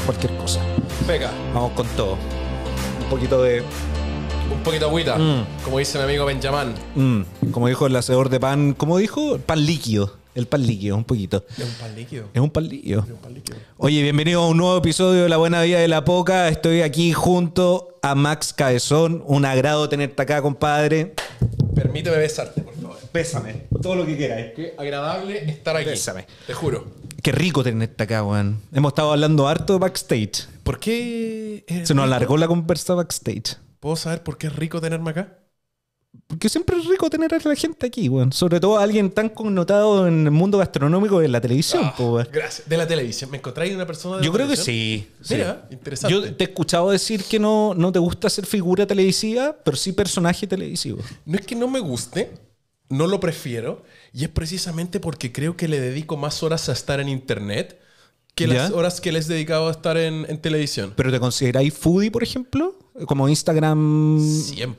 cualquier cosa. Venga. Vamos con todo. Un poquito de. Un poquito de agüita, mm. como dice mi amigo Benjamín. Mm. Como dijo el hacedor de pan, ¿cómo dijo? Pan líquido. El pan líquido, un poquito. Es un pan líquido. Es un pan líquido. Oye, bienvenido a un nuevo episodio de La Buena Vida de la Poca. Estoy aquí junto a Max Cabezón. Un agrado tenerte acá, compadre. Permíteme besarte, por favor. Bésame, todo lo que quieras. Qué agradable estar aquí. Bésame. Te juro. Qué rico tenerte acá, weón. Hemos estado hablando harto backstage. ¿Por qué? Se nos alargó la conversa backstage. ¿Puedo saber por qué es rico tenerme acá? Porque siempre es rico tener a la gente aquí, weón. Sobre todo a alguien tan connotado en el mundo gastronómico de la televisión, ah, weón. Gracias. De la televisión. ¿Me encontráis una persona de Yo creo que sí. Mira, interesante. Yo te he escuchado decir que no, no te gusta ser figura televisiva, pero sí personaje televisivo. No es que no me guste, no lo prefiero y es precisamente porque creo que le dedico más horas a estar en internet que las horas que les he dedicado a estar en, televisión. ¿Pero te consideráis foodie, por ejemplo? Como Instagram... 100%.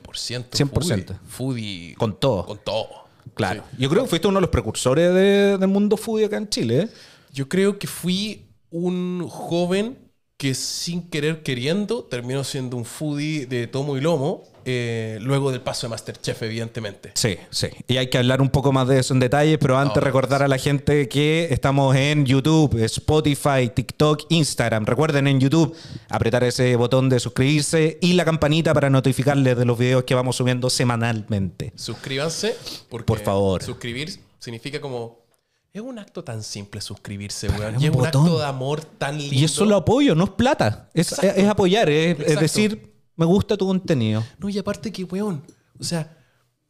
100%. Foodie. con todo. Con todo. Claro. Yo creo que fuiste uno de los precursores del mundo foodie acá en Chile. ¿eh? Yo creo que fui un joven que sin querer queriendo terminó siendo un foodie de tomo y lomo eh, luego del paso de Masterchef, evidentemente. Sí, sí. Y hay que hablar un poco más de eso en detalle, pero antes recordar a la gente que estamos en YouTube, Spotify, TikTok, Instagram. Recuerden en YouTube apretar ese botón de suscribirse y la campanita para notificarles de los videos que vamos subiendo semanalmente. Suscríbanse, porque por favor. Suscribir significa como es un acto tan simple suscribirse, weón. es un, acto de amor tan lindo. Y eso lo apoyo, no es plata. Es, apoyar, es, decir, me gusta tu contenido. No, y aparte que, weón, o sea,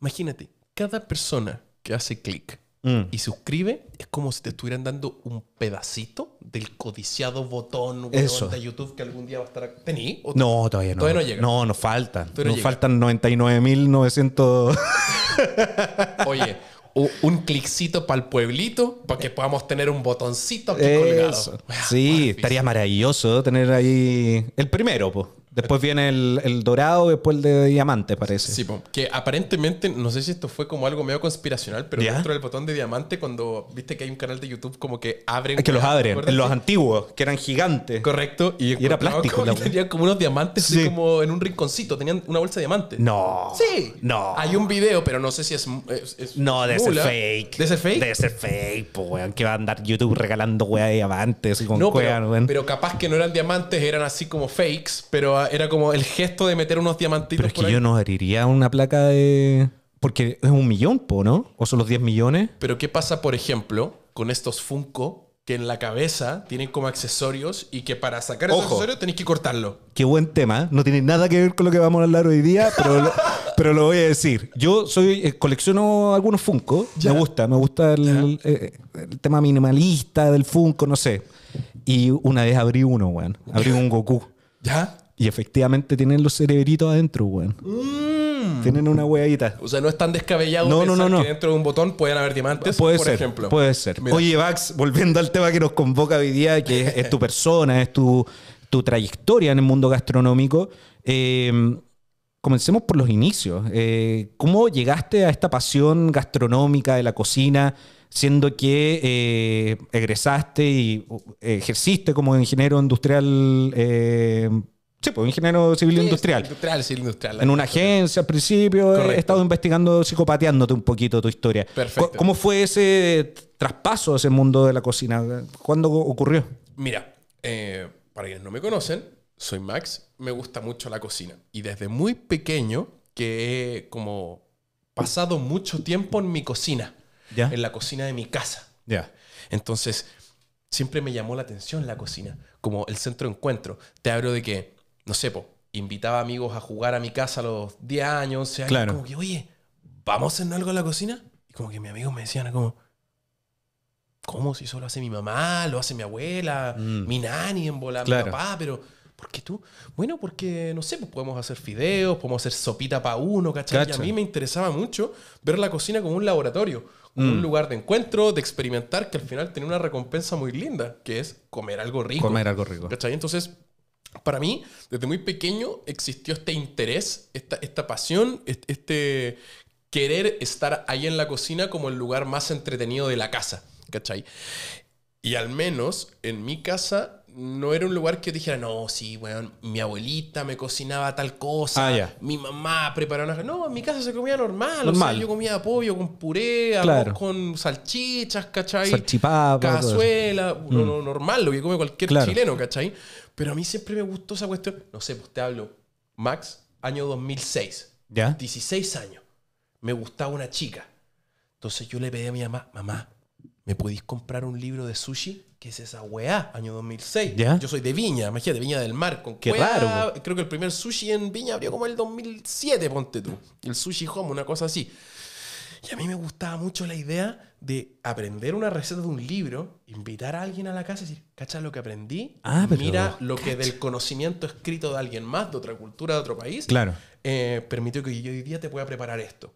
imagínate, cada persona que hace clic mm. y suscribe es como si te estuvieran dando un pedacito del codiciado botón de YouTube que algún día va a estar... aquí. ¿Tení? no, todavía no. Todavía no llega. No, nos faltan. nos faltan 99.900... Oye, un cliccito para el pueblito, para que podamos tener un botoncito aquí colgado. Sí, ah, estaría maravilloso tener ahí el primero, pues. Después viene el, el, dorado, después el de diamante, parece. Sí, que aparentemente, no sé si esto fue como algo medio conspiracional, pero dentro del botón de diamante, cuando viste que hay un canal de YouTube como que abren. que los abren, en los antiguos, que eran gigantes. Correcto, y, era plástico. tenían como unos diamantes como en un rinconcito, tenían una bolsa de diamantes. No. Sí. No. Hay un video, pero no sé si es. no, de ser fake. De ser fake? Debe ser fake, pues, que va a andar YouTube regalando weá de diamantes con no, pero, pero capaz que no eran diamantes, eran así como fakes, pero era, como el gesto de meter unos diamantitos. Pero es que yo no abriría una placa de. Porque es un millón, ¿no? ¿O son los 10 millones? Pero ¿qué pasa, por ejemplo, con estos Funko que en la cabeza tienen como accesorios y que para sacar esos accesorios tenéis que cortarlo? Qué buen tema. No tiene nada que ver con lo que vamos a hablar hoy día, pero, lo, pero lo voy a decir. Yo soy eh, colecciono algunos Funko. Me gusta, me gusta eh, eh, el, tema minimalista del Funko, no sé. Y una vez abrí uno, weón. Abrí un Goku. ¿Ya? Y efectivamente tienen los cerebritos adentro, weón. Mm. Tienen una huevita. O sea, no están descabellados no, no, no, dentro de un botón pueden haber diamantes, puede por ser, ejemplo. Puede ser. Oye, Vax, volviendo al tema que nos convoca hoy día, que es, tu persona, es tu, trayectoria en el mundo gastronómico. Em, comencemos por los inicios. Eh, ¿Cómo llegaste a esta pasión gastronómica de la cocina, siendo que eh, egresaste y eh, ejerciste como ingeniero industrial em, Sí, pues ingeniero civil industrial. Industrial, industrial. En una agencia al principio he estado investigando, psicopateándote un poquito tu historia. Perfecto. ¿Cómo fue ese traspaso a ese mundo de la cocina? ¿Cuándo ocurrió? Mira, eh, para quienes no me conocen, soy Max, me gusta mucho la cocina. Y desde muy pequeño que he como pasado mucho tiempo en mi cocina, en la cocina de mi casa. Ya. Entonces, siempre me llamó la atención la cocina, como el centro de encuentro. Te hablo de que no sé, invitaba amigos a jugar a mi casa a los 10 años, 11 años. Claro. Como que, oye, ¿vamos a hacer algo en la cocina? Y como que mis amigos me decían, como, ¿cómo? Si eso lo hace mi mamá, lo hace mi abuela, mm. mi nani en bola, mi papá, pero ¿por qué tú? Bueno, porque, no sé, pues podemos hacer fideos, podemos hacer sopita para uno, ¿cachai? Y a mí me interesaba mucho ver la cocina como un laboratorio, un mm. lugar de encuentro, de experimentar, que al final tiene una recompensa muy linda, que es comer algo rico. Comer algo rico. ¿Cachai? Entonces, para mí, desde muy pequeño, existió este interés, esta, esta pasión, este querer estar ahí en la cocina como el lugar más entretenido de la casa, ¿cachai? Y al menos en mi casa no era un lugar que dijera, no, sí, bueno, mi abuelita me cocinaba tal cosa, ah, mi mamá preparaba una... No, en mi casa se comía normal, O sea, yo comía pollo con puré, claro. con salchichas, ¿cachai? Cazuela, mm. normal, lo que come cualquier chileno, ¿cachai? Pero a mí siempre me gustó esa cuestión. No sé, pues te hablo, Max, año 2006. ¿Ya? 16 años. Me gustaba una chica. Entonces yo le pedí a mi mamá, mamá, ¿me podéis comprar un libro de sushi? ¿Qué es esa weá? Año 2006. Yo soy de Viña, imagínate, Viña del Mar. Con Qué raro. Creo que el primer sushi en Viña abrió como el 2007, ponte tú. El sushi home, una cosa así. Y a mí me gustaba mucho la idea de aprender una receta de un libro, invitar a alguien a la casa y decir, ¿cachai? lo que aprendí, ah, mira lo que del conocimiento escrito de alguien más, de otra cultura, de otro país, claro. Eh, permitió que yo hoy día te pueda preparar esto.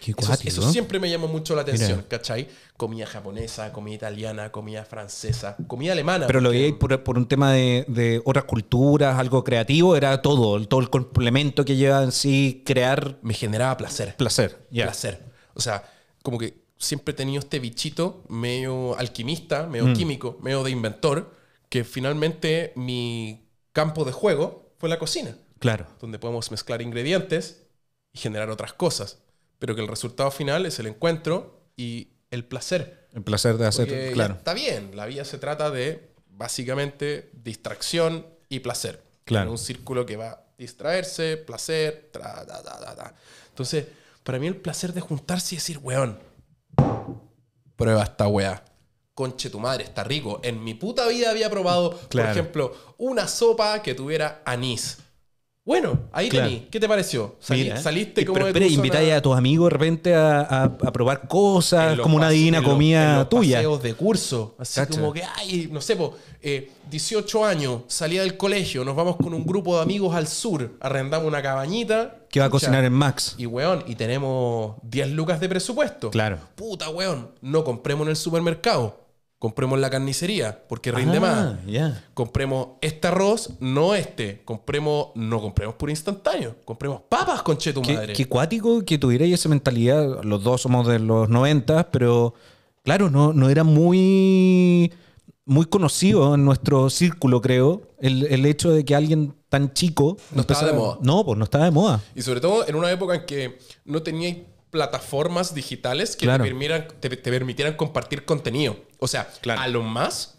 Qué eso, eso siempre me llamó mucho la atención, ¿cachai? Comida japonesa, comida italiana, comida francesa, comida alemana. Pero lo veía por, un tema de, otras culturas, algo creativo, era todo, todo el complemento que lleva en sí crear. Me generaba placer. Placer, Placer. O sea, como que siempre he tenido este bichito medio alquimista, medio mm. químico, medio de inventor, que finalmente mi campo de juego fue la cocina. Claro. Donde podemos mezclar ingredientes y generar otras cosas, pero que el resultado final es el encuentro y el placer. El placer de hacer, claro. Está bien, la vida se trata de básicamente distracción y placer. Claro. En un círculo que va a distraerse, placer, tra, da, da, da, Entonces, para mí el placer de juntarse y decir, weón, prueba esta weá. Conche tu madre, está rico. En mi puta vida había probado, por ejemplo, una sopa que tuviera anís. Bueno, ahí tení. ¿Qué te pareció? saliste como pero, a tus amigos de repente a, probar cosas, como una divina comida los, tuya. Paseos de curso. Así como que, ay, no sé, 18 eh, años, salía del colegio, nos vamos con un grupo de amigos al sur, arrendamos una cabañita. Que va a cocinar en Max. Y weón, y tenemos 10 lucas de presupuesto. Claro. Puta, weón, no compremos en el supermercado compremos la carnicería, porque rinde ah, más. Compremos este arroz, no este. Compremos, no compremos por instantáneo. Compremos papas, con tu madre. Qué cuático que tuvierais esa mentalidad. Los dos somos de los 90, pero claro, no, no era muy, muy conocido en nuestro círculo, creo, el, el hecho de que alguien tan chico... No estaba de moda. No, pues no estaba de moda. Y sobre todo en una época en que no tenía plataformas digitales que te, permitieran, compartir contenido. O sea, a lo más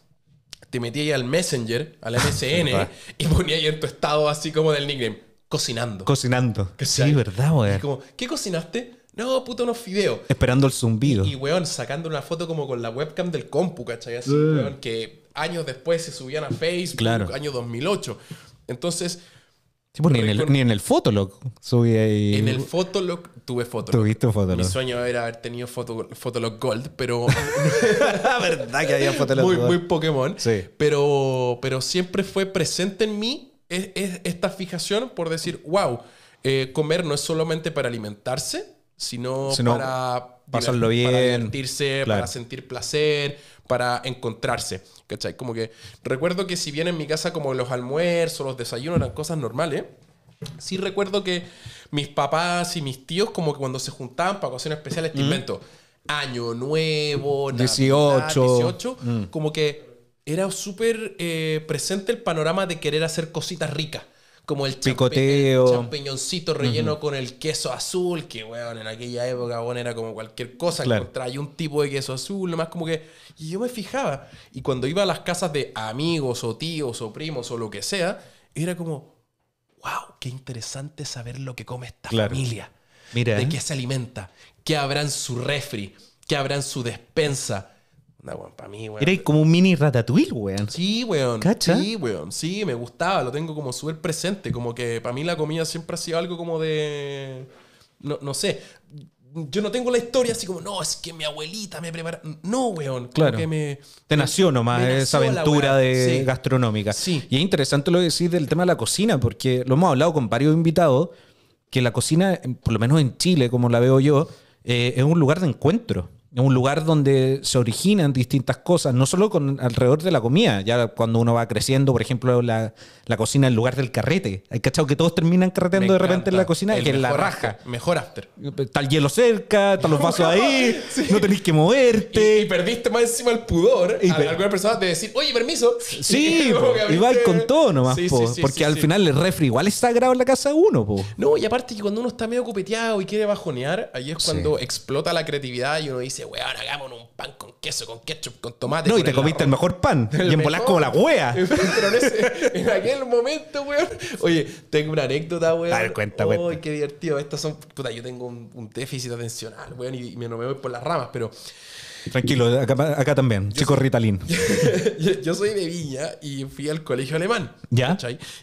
te metía ahí al Messenger, al MSN y ponía ahí en tu estado así como del nickname, cocinando. Cocinando. sí, verdad, verdad, Es Como, ¿qué cocinaste? No, puto, unos fideos. Esperando el zumbido. Y, weón, sacando una foto como con la webcam del compu, ¿cachai? Así, weón, que años después se subían a Facebook, claro. año 2008. Entonces, pues, ni, en el, ni, Fotolog subí ahí. En el Fotolog tuve Fotolog. Tuviste Fotolog. Mi sueño era haber tenido foto, Fotolog Gold, pero. La verdad que había Fotolog muy, Gold. Muy Pokémon. Sí. Pero, pero siempre fue presente en mí esta fijación por decir, wow, eh, comer no es solamente para alimentarse, sino, para. Pasarlo bien. Para divertirse, para sentir placer, para encontrarse, ¿cachai? Como que recuerdo que si bien en mi casa como los almuerzos, los desayunos eran cosas normales, sí recuerdo que mis papás y mis tíos como que cuando se juntaban para ocasiones especiales, te mm. invento, año nuevo, 18, mm. como que era súper eh, presente el panorama de querer hacer cositas ricas como el, Picoteo. relleno con el queso azul, que weón, en aquella época era como cualquier cosa, que trae un tipo de queso azul, nomás como que... Y yo me fijaba, y cuando iba a las casas de amigos o tíos o primos o lo que sea, era como, wow, qué interesante saber lo que come esta familia, Mira. de ¿eh? qué se alimenta, qué habrá en su refri, qué habrá su despensa era como un mini ratatouille, weón. Sí, weón. Sí, weón. Sí, me gustaba, lo tengo como súper presente. Como que para mí la comida siempre ha sido algo como de. No, no sé. Yo no tengo la historia así como, no, es que mi abuelita me prepara. No, weón. claro. Que me, Te nació nomás esa aventura de gastronómica. Sí. Y es interesante lo que decís del tema de la cocina, porque lo hemos hablado con varios invitados, que la cocina, por lo menos en Chile, como la veo yo, eh, es un lugar de encuentro un lugar donde se originan distintas cosas, no solo con alrededor de la comida, ya cuando uno va creciendo, por ejemplo, la, cocina en lugar del carrete. Hay cachado que todos terminan carreteando de repente en la cocina, que es la raja. mejor after. Está el hielo cerca, están los vasos ahí, no tenéis que moverte. Y, perdiste más encima el pudor y a algunas personas de decir, oye, permiso. Sí, y, va con todo nomás, porque al final el refri igual es sagrado en la casa de uno. Po. No, y aparte que cuando uno está medio copeteado y quiere bajonear, ahí es cuando explota la creatividad y uno dice, weón, hagámonos un pan con queso, con ketchup, con tomate. No, y te comiste el mejor pan. y en como la wea. Pero en, aquel momento, weón. Oye, tengo una anécdota, weón. A ver, cuenta, Uy, qué divertido. Estas son. Puta, yo tengo un, déficit atencional, weón, y, me, no me voy por las ramas, pero. Tranquilo, acá, también, chico Ritalin. yo, soy de Viña y fui al colegio alemán. ¿Ya?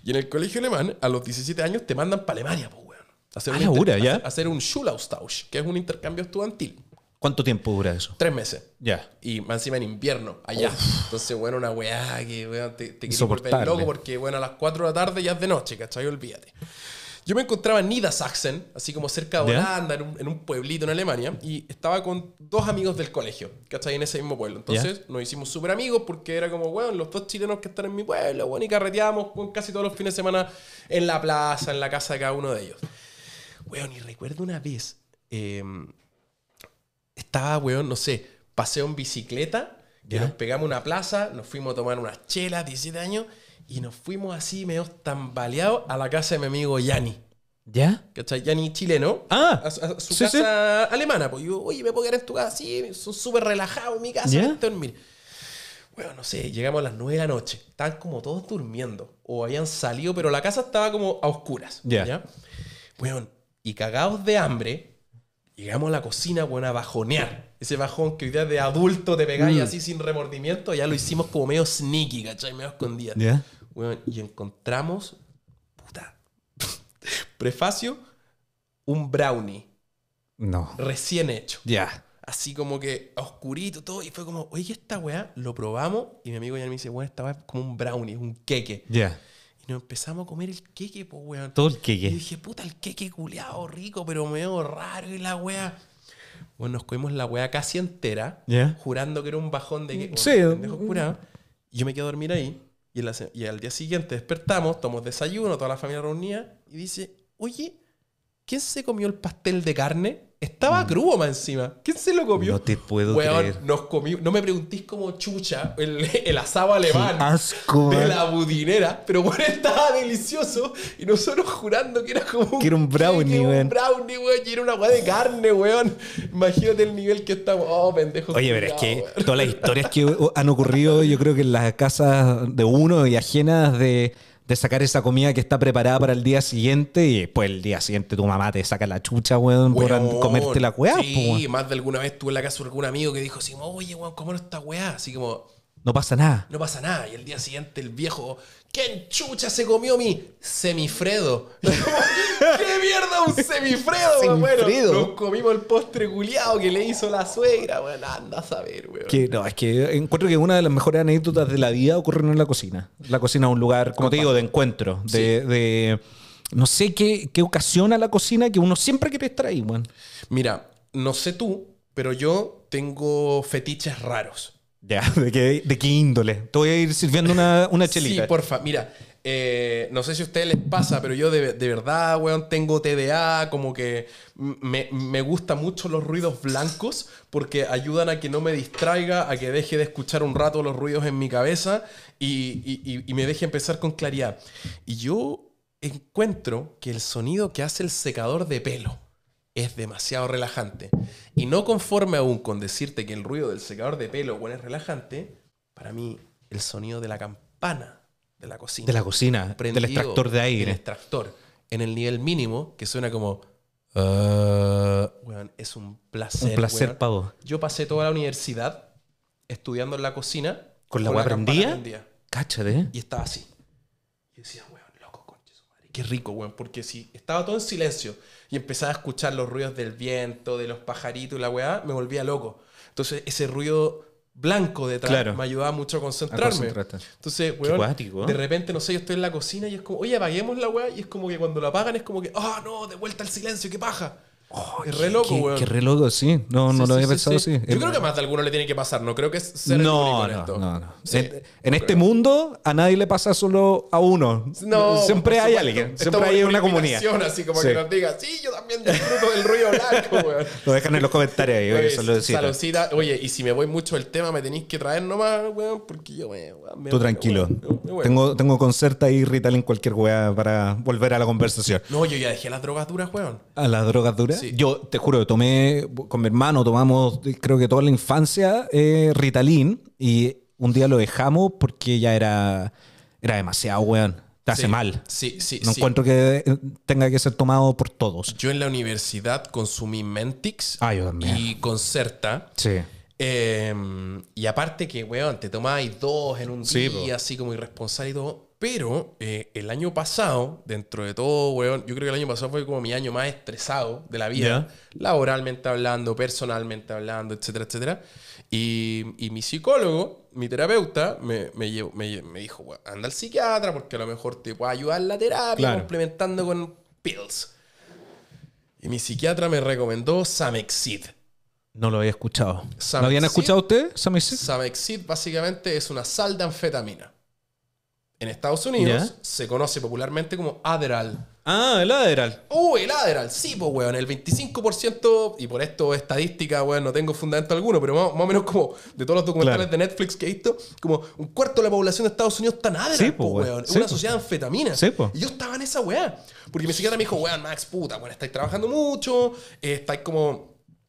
Y en el colegio alemán, a los 17 años, te mandan para Alemania, pues, weón. Hacer ah, ¿ya? hacer un Schulaustausch, que es un intercambio estudiantil. ¿Cuánto tiempo dura eso? Tres meses. Ya. Y más encima en invierno, allá. Entonces, bueno, una weá que te, te volver loco porque, bueno, a las 4 de la tarde ya es de noche, ¿cachai? Olvídate. Yo me encontraba en Niedersachsen, así como cerca de Holanda, en, un, pueblito en Alemania, y estaba con dos amigos del colegio, ¿cachai? En ese mismo pueblo. Entonces nos hicimos súper amigos porque era como, weón, los dos chilenos que están en mi pueblo, weón, y carreteábamos casi todos los fines de semana en la plaza, en la casa de cada uno de ellos. Weón, y recuerdo una vez, em, estaba, weón, no sé, paseo en bicicleta, que nos pegamos una plaza, nos fuimos a tomar unas chelas, 17 años, y nos fuimos así, medio tambaleados, a la casa de mi amigo Yanni. ¿Ya? está Yanni chileno. Ah. su casa alemana. Pues yo, oye, me puedo quedar en tu casa, sí, son súper relajado en mi casa. ¿Ya? Dormir. Bueno, no sé, llegamos a las 9 de la noche. Estaban como todos durmiendo. O habían salido, pero la casa estaba como a oscuras. ¿Ya? ¿ya? y cagados de hambre, Llegamos a la cocina, bueno, a bajonear. Ese bajón que hoy día de adulto te pegáis y mm. así sin remordimiento, ya lo hicimos como medio sneaky, ¿cachai? Medio escondido. y encontramos, puta, prefacio, un brownie. No. Recién hecho. Ya. Así como que oscurito todo. Y fue como, oye, esta weá, lo probamos. Y mi amigo ya me dice, bueno, esta weá es como un brownie, un queque. Ya nos empezamos a comer el queque, po, weón. Todo el queque. Y dije, puta, el queque culeado rico, pero veo raro y la weá. Bueno, nos comimos la weá casi entera, jurando que era un bajón de queque. Sí. Curado. Yo me quedo a dormir ahí. Y, y al día siguiente despertamos, tomamos desayuno, toda la familia reunida. Y dice, oye, ¿Quién se comió el pastel de carne? Estaba mm. crudo más encima. ¿Quién se lo comió? No te puedo Weón, creer. Nos comió, no me preguntís cómo chucha el, asado alemán asco, de la budinera, pero bueno, estaba delicioso y nosotros jurando que era como un, que era un brownie, weón. Un brownie, weón, era una weá de carne, weón. Imagínate el nivel que estamos. Oh, pendejo. Oye, pero es que todas las historias que han ocurrido, yo creo que en las casas de uno y ajenas de de sacar esa comida que está preparada para el día siguiente y después el día siguiente tu mamá te saca la chucha, weón, por comerte la weá. Sí, más de alguna vez tuve en la casa de algún amigo que dijo así, oye, weón, ¿cómo no está weá? Así como... No pasa nada. No pasa nada. Y el día siguiente el viejo ¿Quién chucha se comió mi semifredo? ¿Qué mierda un semifredo, güey? nos comimos el postre culiado que le hizo la suegra, weón. Anda a saber, weón. Que, no, es que encuentro que una de las mejores anécdotas de la vida ocurren en la cocina. La cocina es un lugar, como te digo, de encuentro, de, no sé qué, qué, ocasiona la cocina que uno siempre quiere estar ahí, weón. Mira, no sé tú, pero yo tengo fetiches raros. Ya, ¿de qué, índole? Te voy a ir sirviendo una, una chelita. Sí, porfa, mira. Eh, no sé si a ustedes les pasa, pero yo de, de verdad, weón, tengo TDA, como que me, me gustan mucho los ruidos blancos porque ayudan a que no me distraiga, a que deje de escuchar un rato los ruidos en mi cabeza y, y me deje empezar con claridad. Y yo encuentro que el sonido que hace el secador de pelo es demasiado relajante. Y no conforme aún con decirte que el ruido del secador de pelo es relajante, para mí el sonido de la campana de la cocina. De la cocina, del extractor de aire. El extractor, en el nivel mínimo, que suena como... Ah, es un placer. Un placer, para pavo. Yo pasé toda la universidad estudiando en la cocina. Con la, con prendida. Y estaba así. Y decía, qué rico, weón, porque si estaba todo en silencio y empezaba a escuchar los ruidos del viento, de los pajaritos y la weá, me volvía loco. Entonces, ese ruido blanco detrás me ayudaba mucho a concentrarme. Entonces, weón, ¿eh? de repente, no sé, yo estoy en la cocina y es como, oye, apaguemos la weá, y es como que cuando la apagan es como que, ah, oh, no, de vuelta al silencio, qué paja. Qué re loco, güey. Qué, re loco, sí. No, no lo había pensado así. Yo creo que más de alguno le tiene que pasar, no creo que sea no, único en esto. No, no, en, este mundo, a nadie le pasa solo a uno. No, siempre hay alguien, siempre hay una, comunidad. Así como que nos diga, sí, yo también disfruto del ruido blanco, lo dejan en los comentarios ahí, oye, oye Saludcita. Oye, y si me voy mucho el tema, me tenéis que traer nomás, weón, porque yo, Me Tú tranquilo. tengo, tengo concerta y Rital en cualquier weá para volver a la conversación. No, yo ya dejé las drogas duras, weón. ¿A las drogas duras? Yo te juro, tomé con mi hermano, tomamos creo que toda la infancia eh, Ritalin y un día lo dejamos porque ya era, era demasiado, weón. Te hace mal. Sí, sí. No encuentro que eh, tenga que ser tomado por todos. Yo en la universidad consumí Mentix ah, y Concerta. Sí. Em, y aparte que, weón, te tomáis dos en un día, así como irresponsable y todo. Pero eh, el año pasado, dentro de todo, weón, yo creo que el año pasado fue como mi año más estresado de la vida, laboralmente hablando, personalmente hablando, etcétera, etcétera. Y, mi psicólogo, mi terapeuta, me, me, dijo, anda al psiquiatra porque a lo mejor te puede ayudar la terapia complementando con pills. Y mi psiquiatra me recomendó Samexid. No lo había escuchado. ¿Lo habían escuchado ustedes? Samexid. Samexid básicamente es una sal de anfetamina en Estados Unidos se conoce popularmente como Adderall. Ah, el Adderall. Uy, uh, el Adderall, sí, pues, weón. El 25%, y por esto estadística, weón, no tengo fundamento alguno, pero más, o menos como de todos los documentales de Netflix que he visto, como un cuarto de la población de Estados Unidos está en Adderall, sí, po, pues, pues, weón. Es una pues. sociedad de anfetamina. Sí, po. Y yo estaba en esa weá. Porque mi psiquiatra me dijo, weón, Max, puta, weón, estáis trabajando mucho, eh, estáis como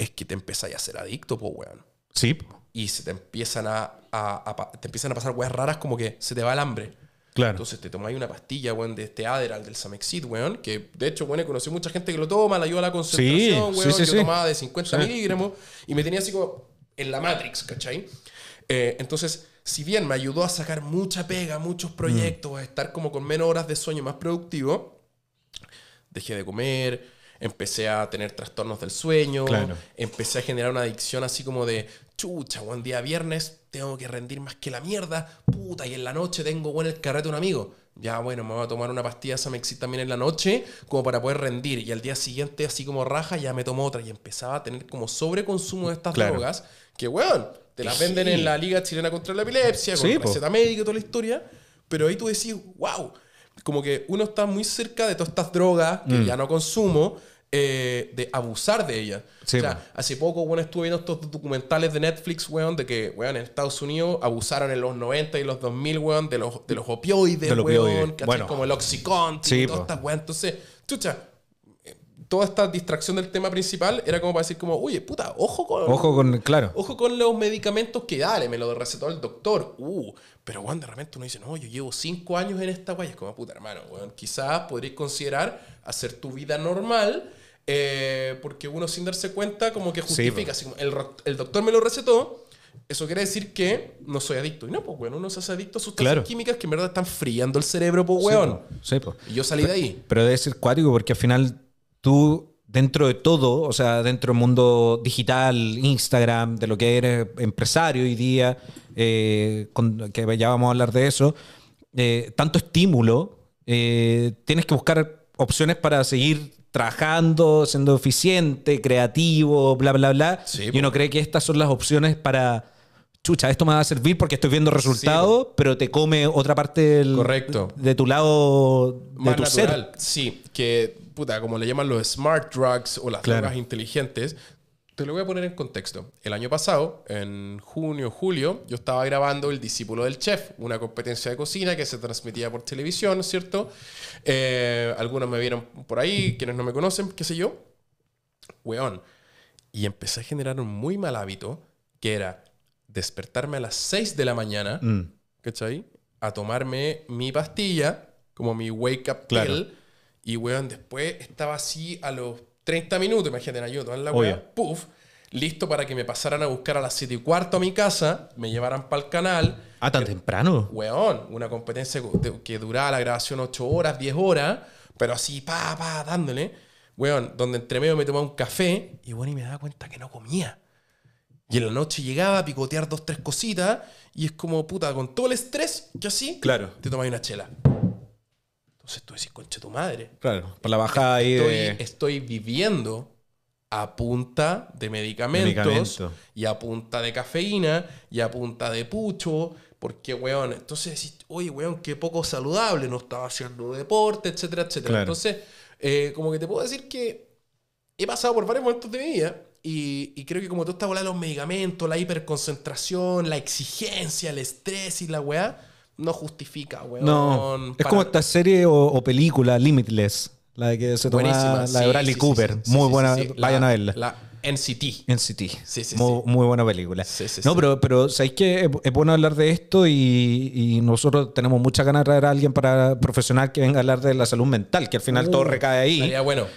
es que te empezáis a ser adicto, pues, weón. Sí. Y se te empiezan a, empiezan a pasar weas raras como que se te va el hambre. Claro. Entonces te tomáis una pastilla, weón, de este Adderall, del Samexid weón, que de hecho, weón, he conocido mucha gente que lo toma, la ayuda a la concentración, weón, yo tomaba de 50 miligramos y me tenía así como en la Matrix, ¿cachai? Eh, entonces, si bien me ayudó a sacar mucha pega, muchos proyectos, mm. a estar como con menos horas de sueño, más productivo, dejé de comer, empecé a tener trastornos del sueño, empecé a generar una adicción así como de, chucha, buen día viernes, tengo que rendir más que la mierda, puta, y en la noche tengo bueno el carrete un amigo. Ya, bueno, me voy a tomar una pastilla Samexit también en la noche, como para poder rendir. Y al día siguiente, así como raja, ya me tomo otra. Y empezaba a tener como sobreconsumo de estas drogas, que, weón, te las venden en la Liga Chilena contra la Epilepsia, con sí, receta médica y toda la historia. Pero ahí tú decís, wow, como que uno está muy cerca de todas estas drogas que mm. ya no consumo eh, de abusar de ella. o sea, hace poco, bueno, estuve viendo estos documentales de Netflix, weón, de que, weón, en Estados Unidos abusaron en los 90 y los 2000, weón, de los, de los opioides, weón, como el Oxycontin y todas estas, weón. Entonces, chucha, eh, toda esta distracción del tema principal era como para decir como, oye, puta, ojo con... Ojo con, claro. Ojo con los medicamentos que dale, me lo recetó el doctor. Uh, pero, weón, de repente uno dice, no, yo llevo 5 años en esta weón, Es como, puta, hermano, weón, quizás podrías considerar hacer tu vida normal eh, porque uno sin darse cuenta como que justifica. el, doctor me lo recetó, eso quiere decir que no soy adicto. Y no, pues, bueno, uno se hace adicto a sustancias químicas que en verdad están friando el cerebro, pues, weón. Y yo salí de ahí. Pero debe ser cuático porque al final tú, dentro de todo, o sea, dentro del mundo digital, Instagram, de lo que eres empresario hoy día, eh, que ya vamos a hablar de eso, eh, tanto estímulo, tienes que buscar opciones para seguir trabajando, siendo eficiente, creativo, bla, bla, bla. y uno cree que estas son las opciones para, chucha, esto me va a servir porque estoy viendo resultados, pero te come otra parte del, Correcto. de tu lado, de tu ser. Sí, que, puta, como le llaman los smart drugs o las drogas inteligentes, lo voy a poner en contexto. El año pasado, en junio, julio, yo estaba grabando El Discípulo del Chef, una competencia de cocina que se transmitía por televisión, ¿cierto? Eh, algunos me vieron por ahí, quienes no me conocen, qué sé yo. Weón. Y empecé a generar un muy mal hábito, que era despertarme a las 6 de la mañana, mm. ¿cachai? A tomarme mi pastilla, como mi wake up Y, weón, después estaba así a los 30 minutos, imagínate, en ayuda, en la wea, puff, listo para que me pasaran a buscar a las 7 y cuarto a mi casa, me llevaran para el canal. Ah, tan temprano. Weón, una competencia que duraba la grabación 8 horas, 10 horas, pero así, pa, pa, dándole. Weón, donde entre medio me tomaba un café y bueno, y me daba cuenta que no comía. Y en la noche llegaba a picotear dos, tres cositas y es como, puta, con todo el estrés que así, claro. te tomaba una chela. Entonces tú decís, concha tu madre. Claro, por la bajada ahí Estoy viviendo a punta de medicamentos y a punta de cafeína y a punta de pucho, porque, weón, entonces decís, oye, weón, qué poco saludable, no estaba haciendo deporte, etcétera, etcétera. Entonces, eh, como que te puedo decir que he pasado por varios momentos de mi vida y, y creo que como tú estás volando los medicamentos, la hiperconcentración, la exigencia, el estrés y la weá, no justifica, weón. No. Es como esta serie o, película, Limitless. La de que se toma la de Bradley Cooper. muy buena. Vayan a verla. La NCT. NCT. muy, buena película. no, pero, pero sabéis que es bueno hablar de esto y, nosotros tenemos muchas ganas de traer a alguien para profesional que venga a hablar de la salud mental, que al final todo uh, recae ahí.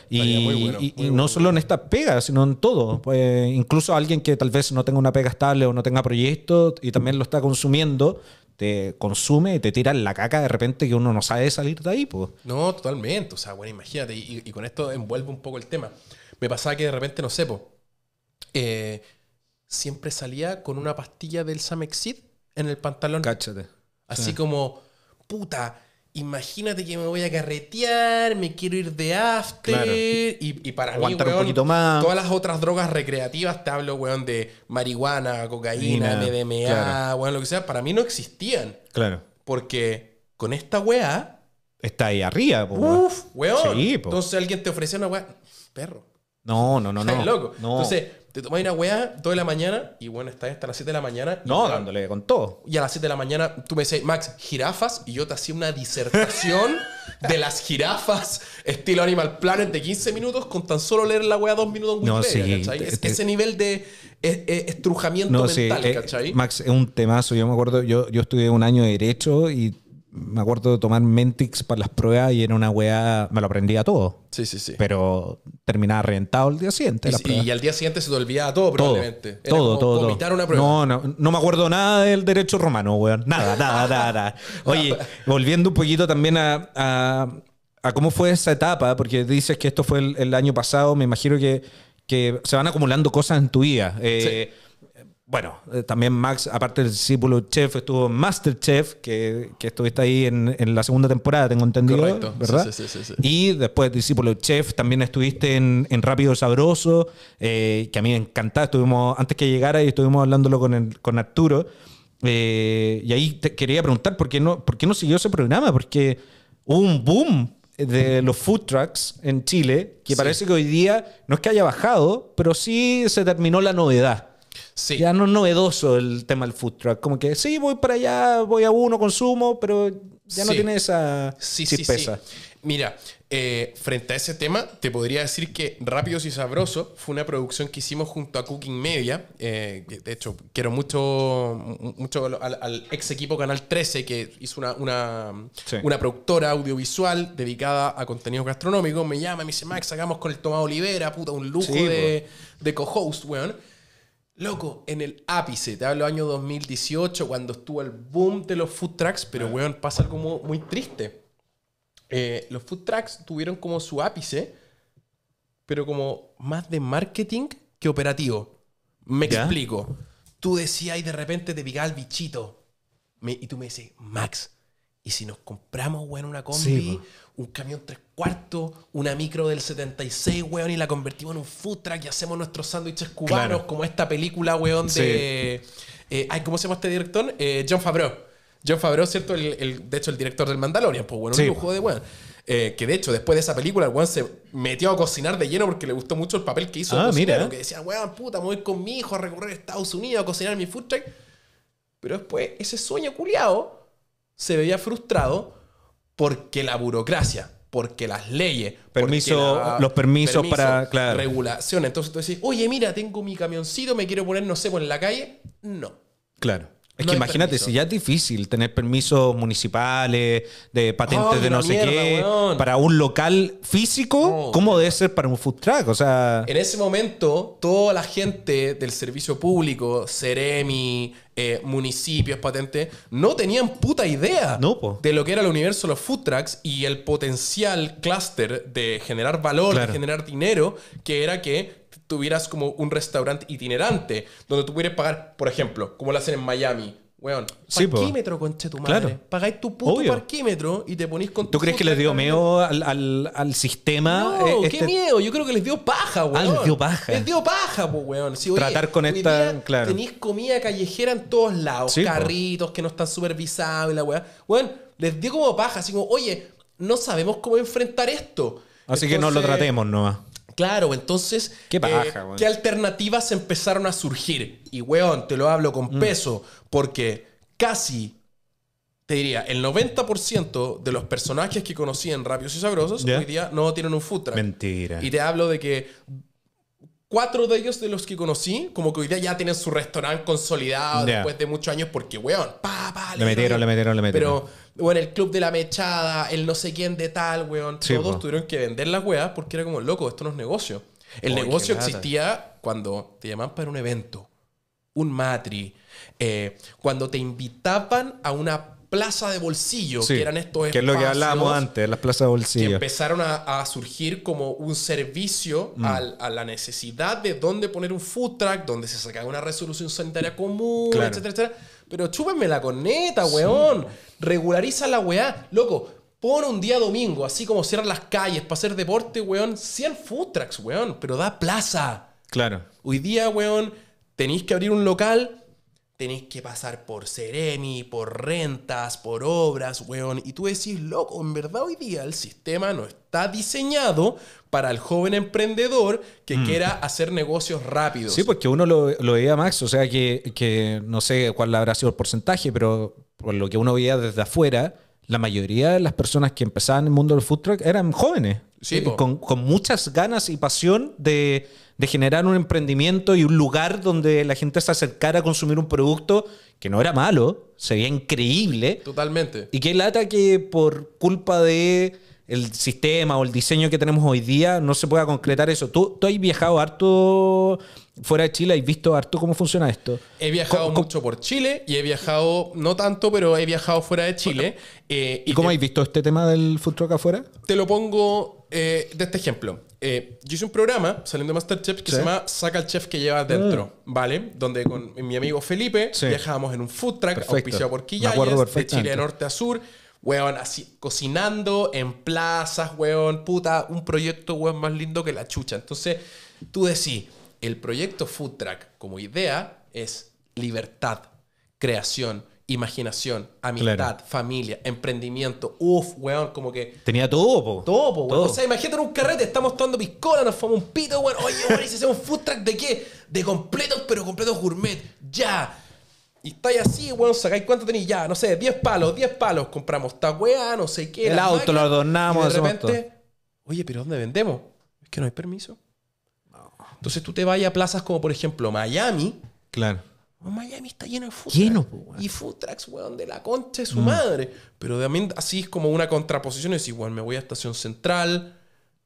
Y, no solo en esta pega, sino en todo. Pues, incluso alguien que tal vez no tenga una pega estable o no tenga proyectos y también lo está consumiendo te consume, te tiran la caca de repente que uno no sabe salir de ahí, pues. No, totalmente. O sea, bueno, imagínate. Y, con esto envuelvo un poco el tema. Me pasaba que de repente, no sé, eh, siempre salía con una pastilla del Samexid en el pantalón. Cáchate. Así como, puta, imagínate que me voy a carretear, me quiero ir de after. Y, para mí, un poquito más. todas las otras drogas recreativas, te hablo, de marihuana, cocaína, DMA, weón, lo que sea, para mí no existían. Claro. Porque con esta weá. Está ahí arriba, po, weón. Entonces alguien te ofrece una weá. Perro. No, no, no, no. loco. No. Entonces, te tomas una weá de la mañana y bueno, estás hasta las 7 de la mañana. No, dándole con todo. Y a las 7 de la mañana tú me decías, Max, jirafas, y yo te hacía una disertación de las jirafas, estilo Animal Planet, de 15 minutos, con tan solo leer la weá dos minutos en ¿cachai? ese nivel de eh, eh, estrujamiento mental, eh, ¿cachai? Max es un temazo. Yo me acuerdo, yo, yo estudié un año de Derecho y me acuerdo de tomar Mentix para las pruebas y era una weá, me lo aprendía todo. Sí, sí, sí. Pero terminaba reventado el día siguiente. Y, al día siguiente se te olvidaba todo, probablemente. Todo, todo, No, no, me acuerdo nada del derecho romano, weón. Nada, nada, nada, nada. Oye, volviendo un poquito también a, cómo fue esa etapa, porque dices que esto fue el, año pasado, me imagino que, se van acumulando cosas en tu vida. Eh, bueno, eh, también Max, aparte del discípulo chef, estuvo Masterchef, que, que estuviste ahí en, la segunda temporada, tengo entendido. Correcto. Sí, sí, sí, y después discípulo chef, también estuviste en, Rápido Sabroso, eh, que a mí me encantaba. Estuvimos, antes que llegara y estuvimos hablándolo con, el, con Arturo. Eh, y ahí te quería preguntar por qué no, por qué no siguió ese programa, porque hubo un boom de los food trucks en Chile, que parece que hoy día no es que haya bajado, pero sí se terminó la novedad. Ya no es novedoso el tema del food truck. Como que sí, voy para allá, voy a uno, consumo, pero ya no tiene esa sí, chispeza. Mira, eh, frente a ese tema, te podría decir que Rápidos y Sabroso fue una producción que hicimos junto a Cooking Media. Eh, de hecho, quiero mucho, mucho al, ex equipo Canal 13, que hizo una, productora audiovisual dedicada a contenidos gastronómicos. Me llama, y me dice, Max, hagamos con el tomado Olivera, puta, un lujo de, de co-host, weón. Loco, en el ápice, te hablo año 2018, cuando estuvo el boom de los food trucks, pero ah. weón, pasa algo muy, triste. Eh, los food trucks tuvieron como su ápice, pero como más de marketing que operativo. Me explico. Tú decías y de repente te picaba el bichito. y tú me dices, Max, ¿y si nos compramos, weón, una combi, un camión tres cuarto una micro del 76, weón, y la convertimos en un food truck y hacemos nuestros sándwiches cubanos, como esta película, weón, de... Eh, ay, ¿cómo se llama este director? Eh, John Favreau. John Favreau, ¿cierto? El, de hecho, el director del Mandalorian, pues, bueno, un de weón. Eh, que de hecho, después de esa película, el weón se metió a cocinar de lleno porque le gustó mucho el papel que hizo. Ah, mira. que decía, weón, puta, voy con mi hijo a recorrer Estados Unidos a cocinar mi food truck. Pero después, ese sueño culiado se veía frustrado porque la burocracia porque las leyes, Permiso, los permisos para claro. regulación. Entonces tú decís, oye, mira, tengo mi camioncito, me quiero poner, no sé, en la calle. No. Claro. Es que imagínate, si ya es difícil tener permisos municipales, de patentes de no sé qué, para un local físico, ¿cómo debe ser para un food truck? O sea. En ese momento, toda la gente del servicio público, Ceremi, eh, municipios, patentes, no tenían puta idea de lo que era el universo de los food trucks y el potencial clúster de generar valor, de generar dinero, que era que tuvieras como un restaurante itinerante donde tú pudieras pagar, por ejemplo, como lo hacen en Miami, Weón, parquímetro, conche tu madre. Pagáis tu puto parquímetro y te ponís con ¿Tú crees que les dio miedo al, sistema? No, eh, qué este? miedo. Yo creo que les dio paja, weón. Ah, les dio paja. Les dio paja, pues, weón. Tratar con esta, claro. comida callejera en todos lados. carritos que no están supervisados y la weón. Weón, les dio como paja. Así como, oye, no sabemos cómo enfrentar esto. Así que no lo tratemos nomás. Claro, entonces, eh, Qué, alternativas empezaron a surgir? Y, weón, te lo hablo con mm. peso, porque casi, te diría, el 90% de los personajes que conocí en Rápidos y Sabrosos hoy día no tienen un food Mentira. Y te hablo de que cuatro de ellos de los que conocí, como que hoy día ya tienen su restaurante consolidado después de muchos años, porque, weón, pa, pa, le, metieron, le metieron, le metieron. Pero, bueno, el club de la mechada, el no sé quién de tal, weón, todos tuvieron que vender las weas porque era como, loco, esto no es negocio. El negocio existía cuando te llamaban para un evento, un matri, eh, cuando te invitaban a una plaza de bolsillo, que eran estos Que es lo que hablábamos antes, las plazas de bolsillo. Que empezaron a, surgir como un servicio mm. a la necesidad de dónde poner un food truck, dónde se sacaba una resolución sanitaria común, etcétera, etcétera. Pero chúpenme la coneta weón. Regulariza la weá. Loco, pon un día domingo, así como cierran las calles para hacer deporte, weón. 100 food trucks, weón. Pero da plaza. Claro. Hoy día, weón, tenéis que abrir un local tenés que pasar por Sereni, por rentas, por obras, weón. Y tú decís, loco, en verdad hoy día el sistema no está diseñado para el joven emprendedor que mm. quiera hacer negocios rápidos. Sí, porque uno lo, veía, Max, o sea que, que, no sé cuál habrá sido el porcentaje, pero por lo que uno veía desde afuera, la mayoría de las personas que empezaban en el mundo del food truck eran jóvenes. Eh, con, muchas ganas y pasión de, generar un emprendimiento y un lugar donde la gente se acercara a consumir un producto que no era malo, sería increíble. Totalmente. Y que lata que por culpa de el sistema o el diseño que tenemos hoy día no se pueda concretar eso. ¿Tú, tú has viajado harto fuera de Chile, ¿has visto harto cómo funciona esto? He viajado mucho por Chile y he viajado, no tanto, pero he viajado fuera de Chile. Eh, ¿Y, cómo has visto este tema del food truck afuera? Te lo pongo eh, de este ejemplo. Eh, yo hice un programa saliendo de Masterchef que se llama Saca el chef que llevas dentro, mm. ¿vale? Donde con mi amigo Felipe viajábamos en un food truck auspiciado por Quillayes, de Chile norte a sur weón, así, cocinando en plazas, weón, puta, un proyecto, weón, más lindo que la chucha. Entonces, tú decís, el proyecto Food Track como idea es libertad, creación, imaginación, amistad, familia, emprendimiento. Uf, weón, como que. Tenía todo, po. Todo, po, weón. O sea, imagínate en un carrete, estamos tomando piscola, nos fumamos un pito, weón. Oye, weón, ¿y un food track de qué? De completos, pero completos gourmet. Ya. Y estáis así, weón, sacáis cuánto tenéis ya, no sé, 10 palos, 10 palos, compramos esta weá, no sé qué. El auto lo adornamos, de repente, oye, pero ¿dónde vendemos? Es que no hay permiso. Entonces tú te vas a plazas como, por ejemplo, Miami. Claro. Oh, Miami está lleno de food lleno, Y food tracks, weón, de la concha de su mm. madre. Pero también así es como una contraposición. Es igual, me voy a Estación Central,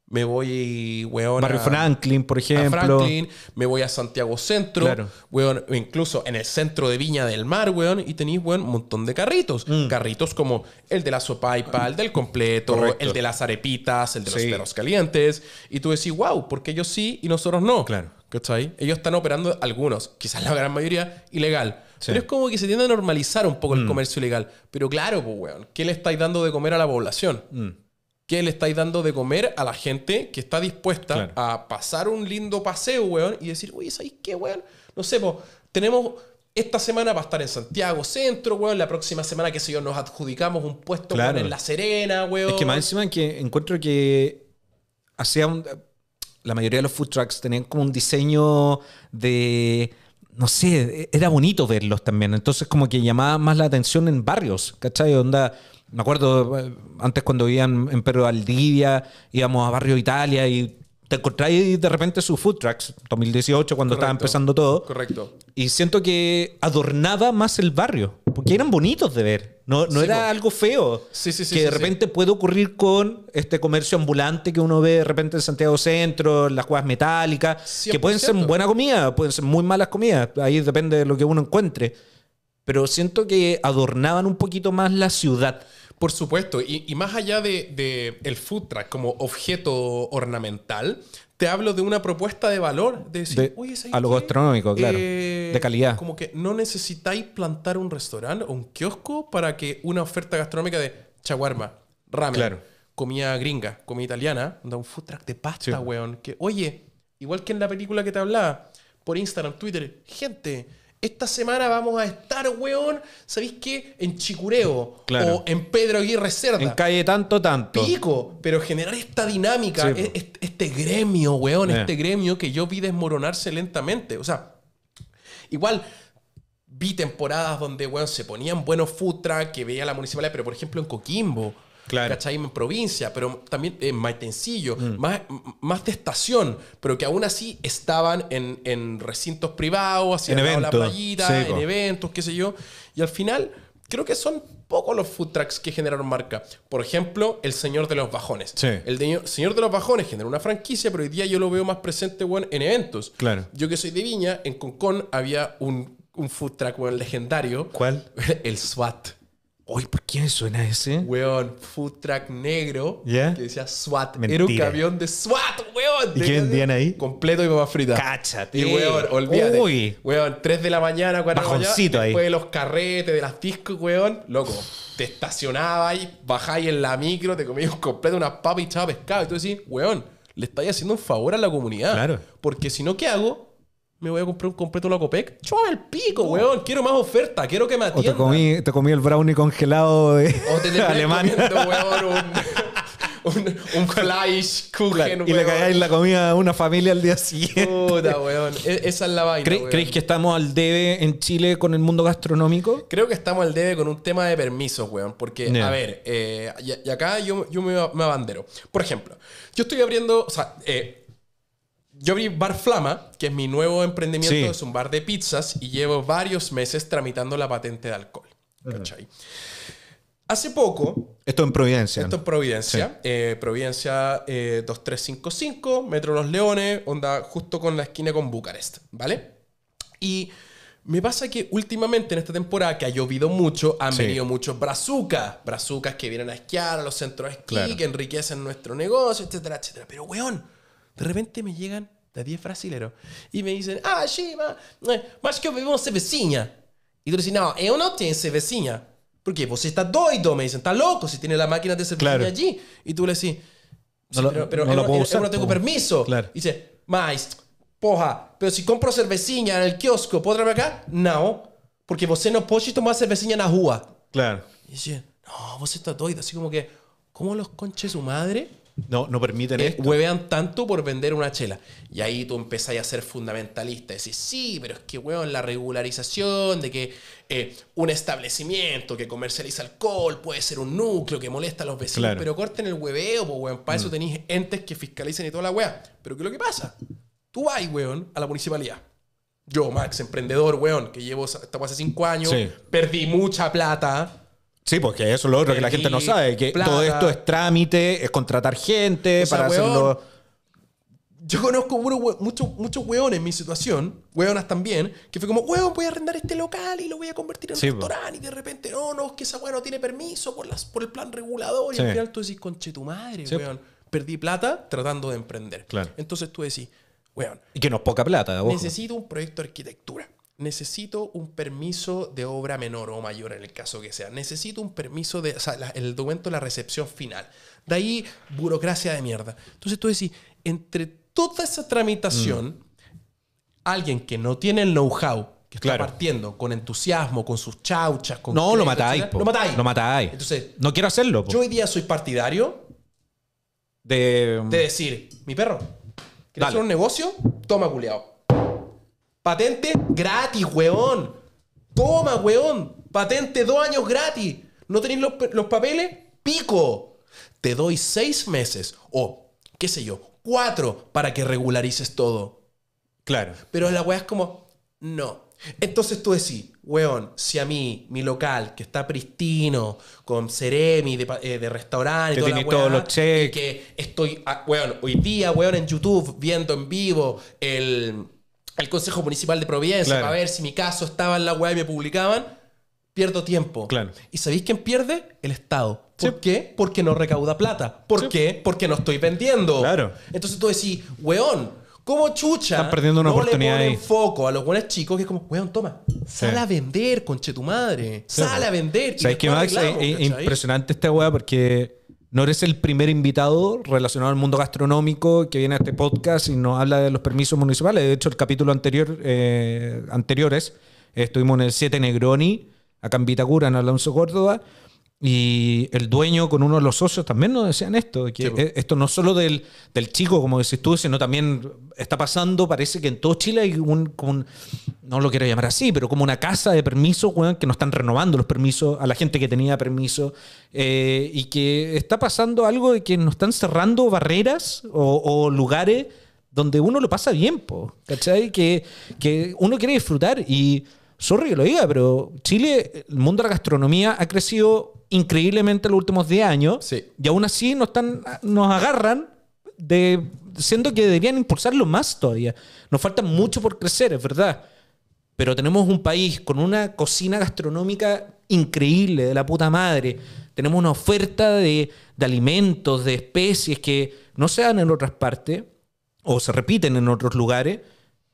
me voy, weón. Barrio Franklin, por ejemplo. A Franklin, me voy a Santiago Centro, claro. weón, incluso en el centro de Viña del Mar, weón, y tenéis, weón, un montón de carritos. Mm. Carritos como el de la sopaipa, el del completo, el de las arepitas, el de los perros calientes. Y tú decís, wow, porque ellos sí y nosotros no. Claro. está ahí. Ellos están operando, algunos, quizás la gran mayoría, ilegal. Pero es como que se tiende a normalizar un poco el mm. comercio ilegal. Pero claro, pues, weón, ¿qué le estáis dando de comer a la población? Mm que le estáis dando de comer a la gente que está dispuesta a pasar un lindo paseo, weón, y decir, uy, ¿sabes qué, weón? No sé, pues, tenemos esta semana para estar en Santiago Centro, weón, la próxima semana, qué sé yo, nos adjudicamos un puesto en La Serena, weón. Es que más encima que encuentro que hacía un, la mayoría de los food trucks tenían como un diseño de no sé, era bonito verlos también. Entonces, como que llamaba más la atención en barrios, ¿cachai? Onda, me acuerdo eh, antes cuando vivían en Perú Aldivia, íbamos a Barrio Italia y te encontráis de repente su food trucks 2018 cuando estaba empezando todo. Correcto. Y siento que adornaba más el barrio, porque eran bonitos de ver. No, no era algo feo. Sí, sí, sí. Que de repente puede ocurrir con este comercio ambulante que uno ve de repente en Santiago Centro, las cuevas metálicas, que pueden ser buena comida, pueden ser muy malas comidas. Ahí depende de lo que uno encuentre pero siento que adornaban un poquito más la ciudad. Por supuesto, y, más allá de, el food truck como objeto ornamental, te hablo de una propuesta de valor, de decir, gastronómico, claro, eh, de calidad. Como que no necesitáis plantar un restaurante o un kiosco para que una oferta gastronómica de chaguarma, ramen, comida gringa, comida italiana, un food truck de pasta, weón, que oye, igual que en la película que te hablaba, por Instagram, Twitter, gente, esta semana vamos a estar, weón, ¿sabéis qué? En Chicureo o en Pedro Aguirre Cerda. En calle tanto, tanto. Pico, pero generar esta dinámica, e- este gremio, weón, eh. este gremio que yo vi desmoronarse lentamente. O sea, igual vi temporadas donde, weón, se ponían buenos Futras, que veía la municipalidad, pero por ejemplo en Coquimbo claro. En provincia, pero también en Maitencillo, mm. más, más de estación, pero que aún así estaban en, recintos privados, haciendo en la playita, en eventos, qué sé yo. Y al final, creo que son pocos los food trucks que generaron marca. Por ejemplo, el Señor de los Bajones. El Señor de los Bajones generó una franquicia, pero hoy día yo lo veo más presente bueno, en eventos. Yo que soy de Viña, en Concón había un, un food truck legendario. ¿Cuál? El SWAT. Uy, ¿por quién suena ese? Weón, food truck negro. ¿Ya? Que decía SWAT. Mentira. Era un camión de SWAT, weón. ¿Y qué vendían ahí? Completo y papas fritas. Cáchate. Y weón, olvídate. Uy. Weón, 3 de la mañana, 4 de la mañana. Después de los carretes, de las discos, weón. Loco, te estacionabas ahí, bajáis en la micro, te comías un completo, unas papas y pescado. Y tú decís, weón, le estáis haciendo un favor a la comunidad. Claro. Porque si no, ¿qué hago? me voy a comprar un completo la Copec. el pico, weón. Quiero más oferta. Quiero que me atiendan. te comí, te comí el brownie congelado de o Alemania. weón, un, un, un fleisch Y le cagáis la comida a una familia al día siguiente. Puta, weón. E-, esa es la vaina, ¿Crees que estamos al debe en Chile con el mundo gastronómico? Creo que estamos al debe con un tema de permisos, weón. Porque, a ver, eh, y, acá yo, me, me abandero. Por ejemplo, yo estoy abriendo... O sea, eh, yo abrí Bar Flama, que es mi nuevo emprendimiento, es un bar de pizzas y llevo varios meses tramitando la patente de alcohol. ¿Cachai? Hace poco. Esto en Providencia. Esto en Providencia. Eh, Providencia 2355, eh, Metro Los Leones, onda justo con la esquina con Bucarest, ¿vale? Y me pasa que últimamente en esta temporada que ha llovido mucho, han venido muchos brazucas. Brazucas que vienen a esquiar a los centros de esquí, que enriquecen nuestro negocio, etcétera, etcétera. Pero, weón de repente me llegan de 10 brasileros y me dicen, ah, sí, más eh, que vivimos en vecina. Y tú dices, no, yo no tengo en Porque vos estás doido, me dicen, está loco si tiene la máquina de cerveza allí. Y tú le dices, pero, no, yo, no tengo permiso. Y dice, más, poja, pero si compro cervecina en el kiosco, ¿puedo traerme acá? No, porque vos no puedes tomar cervecina en la rua. Claro. Y dice, no, vos estás doido, así como que, ¿cómo los conches su madre? No, no permiten eh, Huevean tanto por vender una chela. Y ahí tú empezás a ser fundamentalista. dices sí, pero es que, weón, la regularización de que eh, un establecimiento que comercializa alcohol puede ser un núcleo que molesta a los vecinos. Pero corten el hueveo, pues, weón. Para eso mm. tenéis entes que fiscalicen y toda la weá. Pero ¿qué es lo que pasa? Tú vas, weón, a la municipalidad. Yo, Max, emprendedor, weón, que llevo hasta hace cinco años, perdí mucha plata Sí, porque eso es lo otro que la gente no sabe, que todo esto es trámite, es contratar gente para hacerlo. Yo conozco muchos muchos weones en mi situación, weonas también, que fue como, weón, voy a arrendar este local y lo voy a convertir en un restaurante. Y de repente, no, no, es que esa weona no tiene permiso por, las, por el plan regulador. Y al final tú decís, conche tu madre, Perdí plata tratando de emprender. Entonces tú decís, weón. Y que no es poca plata, Necesito un proyecto de arquitectura necesito un permiso de obra menor o mayor en el caso que sea. Necesito un permiso de, o sea, el documento de la recepción final. De ahí, burocracia de mierda. Entonces tú decís, entre toda esa tramitación, mm. alguien que no tiene el know-how, que está partiendo con entusiasmo, con sus chauchas, con... No, lo matáis. Lo matáis. Lo matáis. Entonces, no quiero hacerlo. Yo hoy día soy partidario de... Mm. De decir, mi perro, ¿quieres hacer un negocio? Toma, culiao Patente gratis, weón. Toma, weón. Patente dos años gratis. ¿No tenéis los, papeles? Pico. Te doy seis meses o, qué sé yo, cuatro para que regularices todo. Claro. Pero la weá es como, no. Entonces tú decís, weón, si a mí, mi local, que está pristino, con Ceremi de, restaurante, todos los que estoy, ah, weón, hoy día, weón, en YouTube, viendo en vivo el al Consejo Municipal de Providencia para ver si mi caso estaba en la web y me publicaban, pierdo tiempo. Claro. ¿Y sabéis quién pierde? El Estado. ¿Por qué? Porque no recauda plata. ¿Por qué? Porque no estoy vendiendo. Claro. Entonces tú decís, weón, ¿cómo chucha? Están perdiendo una oportunidad le ponen foco a los buenos chicos que es como, weón, toma, sale a vender, conche tu madre. Sal a vender. ¿Sabéis qué, es, impresionante esta weá porque no eres el primer invitado relacionado al mundo gastronómico que viene a este podcast y nos habla de los permisos municipales. De hecho, el capítulo anterior, eh, anteriores, estuvimos en el 7 Negroni, a en Vitacura, en Alonso Córdoba, y el dueño con uno de los socios también nos decían esto, que e, esto no solo del, del, chico, como decís tú, sino también está pasando, parece que en todo Chile hay un, no lo quiero llamar así, pero como una casa de permiso, que no están renovando los permisos a la gente que tenía permiso, eh, y que está pasando algo de que nos están cerrando barreras o, lugares donde uno lo pasa bien, po, ¿cachai? Que, que uno quiere disfrutar y sorry que lo diga, pero Chile, el mundo de la gastronomía ha crecido increíblemente en los últimos 10 años y aún así nos, están, nos agarran de, siendo que deberían impulsarlo más todavía. Nos falta mucho por crecer, es verdad. Pero tenemos un país con una cocina gastronómica increíble, de la puta madre. Tenemos una oferta de, de alimentos, de especies que no se dan en otras partes o se repiten en otros lugares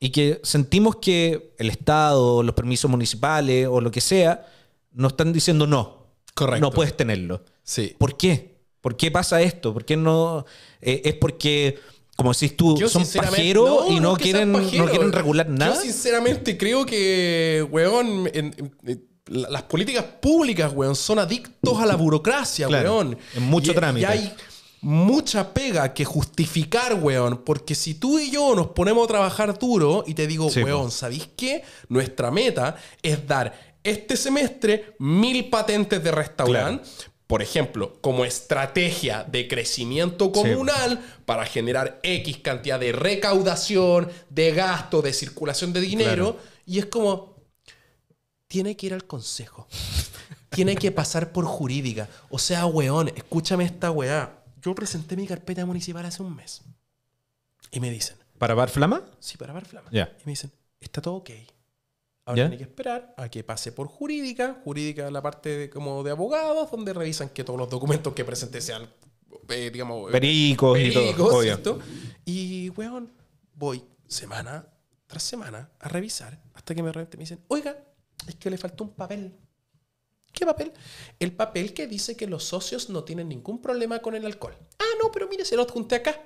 y que sentimos que el Estado, los permisos municipales o lo que sea, nos están diciendo no. Correcto. No puedes tenerlo. Sí. ¿Por qué? ¿Por qué pasa esto? ¿Por qué no? Eh, es porque, como decís tú, son pajeros y no, quieren, quieren regular nada. Yo sinceramente creo que, weón, en, eh, las políticas públicas, weón, son adictos a la burocracia, weón. En mucho trámite mucha pega que justificar, weón. Porque si tú y yo nos ponemos a trabajar duro y te digo, weón, ¿sabéis qué? Nuestra meta es dar este semestre mil patentes de restaurante. Por ejemplo, como estrategia de crecimiento comunal para generar X cantidad de recaudación, de gasto, de circulación de dinero. Y es como, tiene que ir al consejo. tiene que pasar por jurídica. O sea, weón, escúchame esta weá yo presenté mi carpeta municipal hace un mes. Y me dicen. ¿Para Bar Flama? Sí, para Bar Flama. Y me dicen, está todo ok. Ahora que esperar a que pase por jurídica, jurídica la parte de, como de abogados, donde revisan que todos los documentos que presenté sean, eh, digamos, pericos, eh, y todo. Y, weón, voy semana tras semana a revisar hasta que me, me dicen, oiga, es que le faltó un papel. ¿Qué papel? El papel que dice que los socios no tienen ningún problema con el alcohol. Ah, no, pero mire, se lo adjunté acá.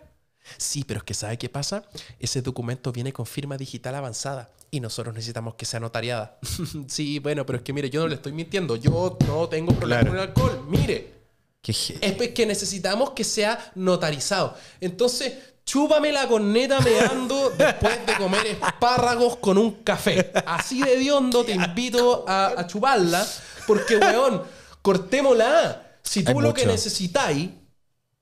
Sí, pero es que ¿sabe qué pasa? Ese documento viene con firma digital avanzada y nosotros necesitamos que sea notariada. sí, bueno, pero es que mire, yo no le estoy mintiendo. Yo no tengo problema con el alcohol. Mire. es que necesitamos que sea notarizado. Entonces, Chúpame la corneta meando después de comer espárragos con un café. Así de diondo te invito a, a, chuparla, porque, weón, cortémosla. Si tú lo que necesitáis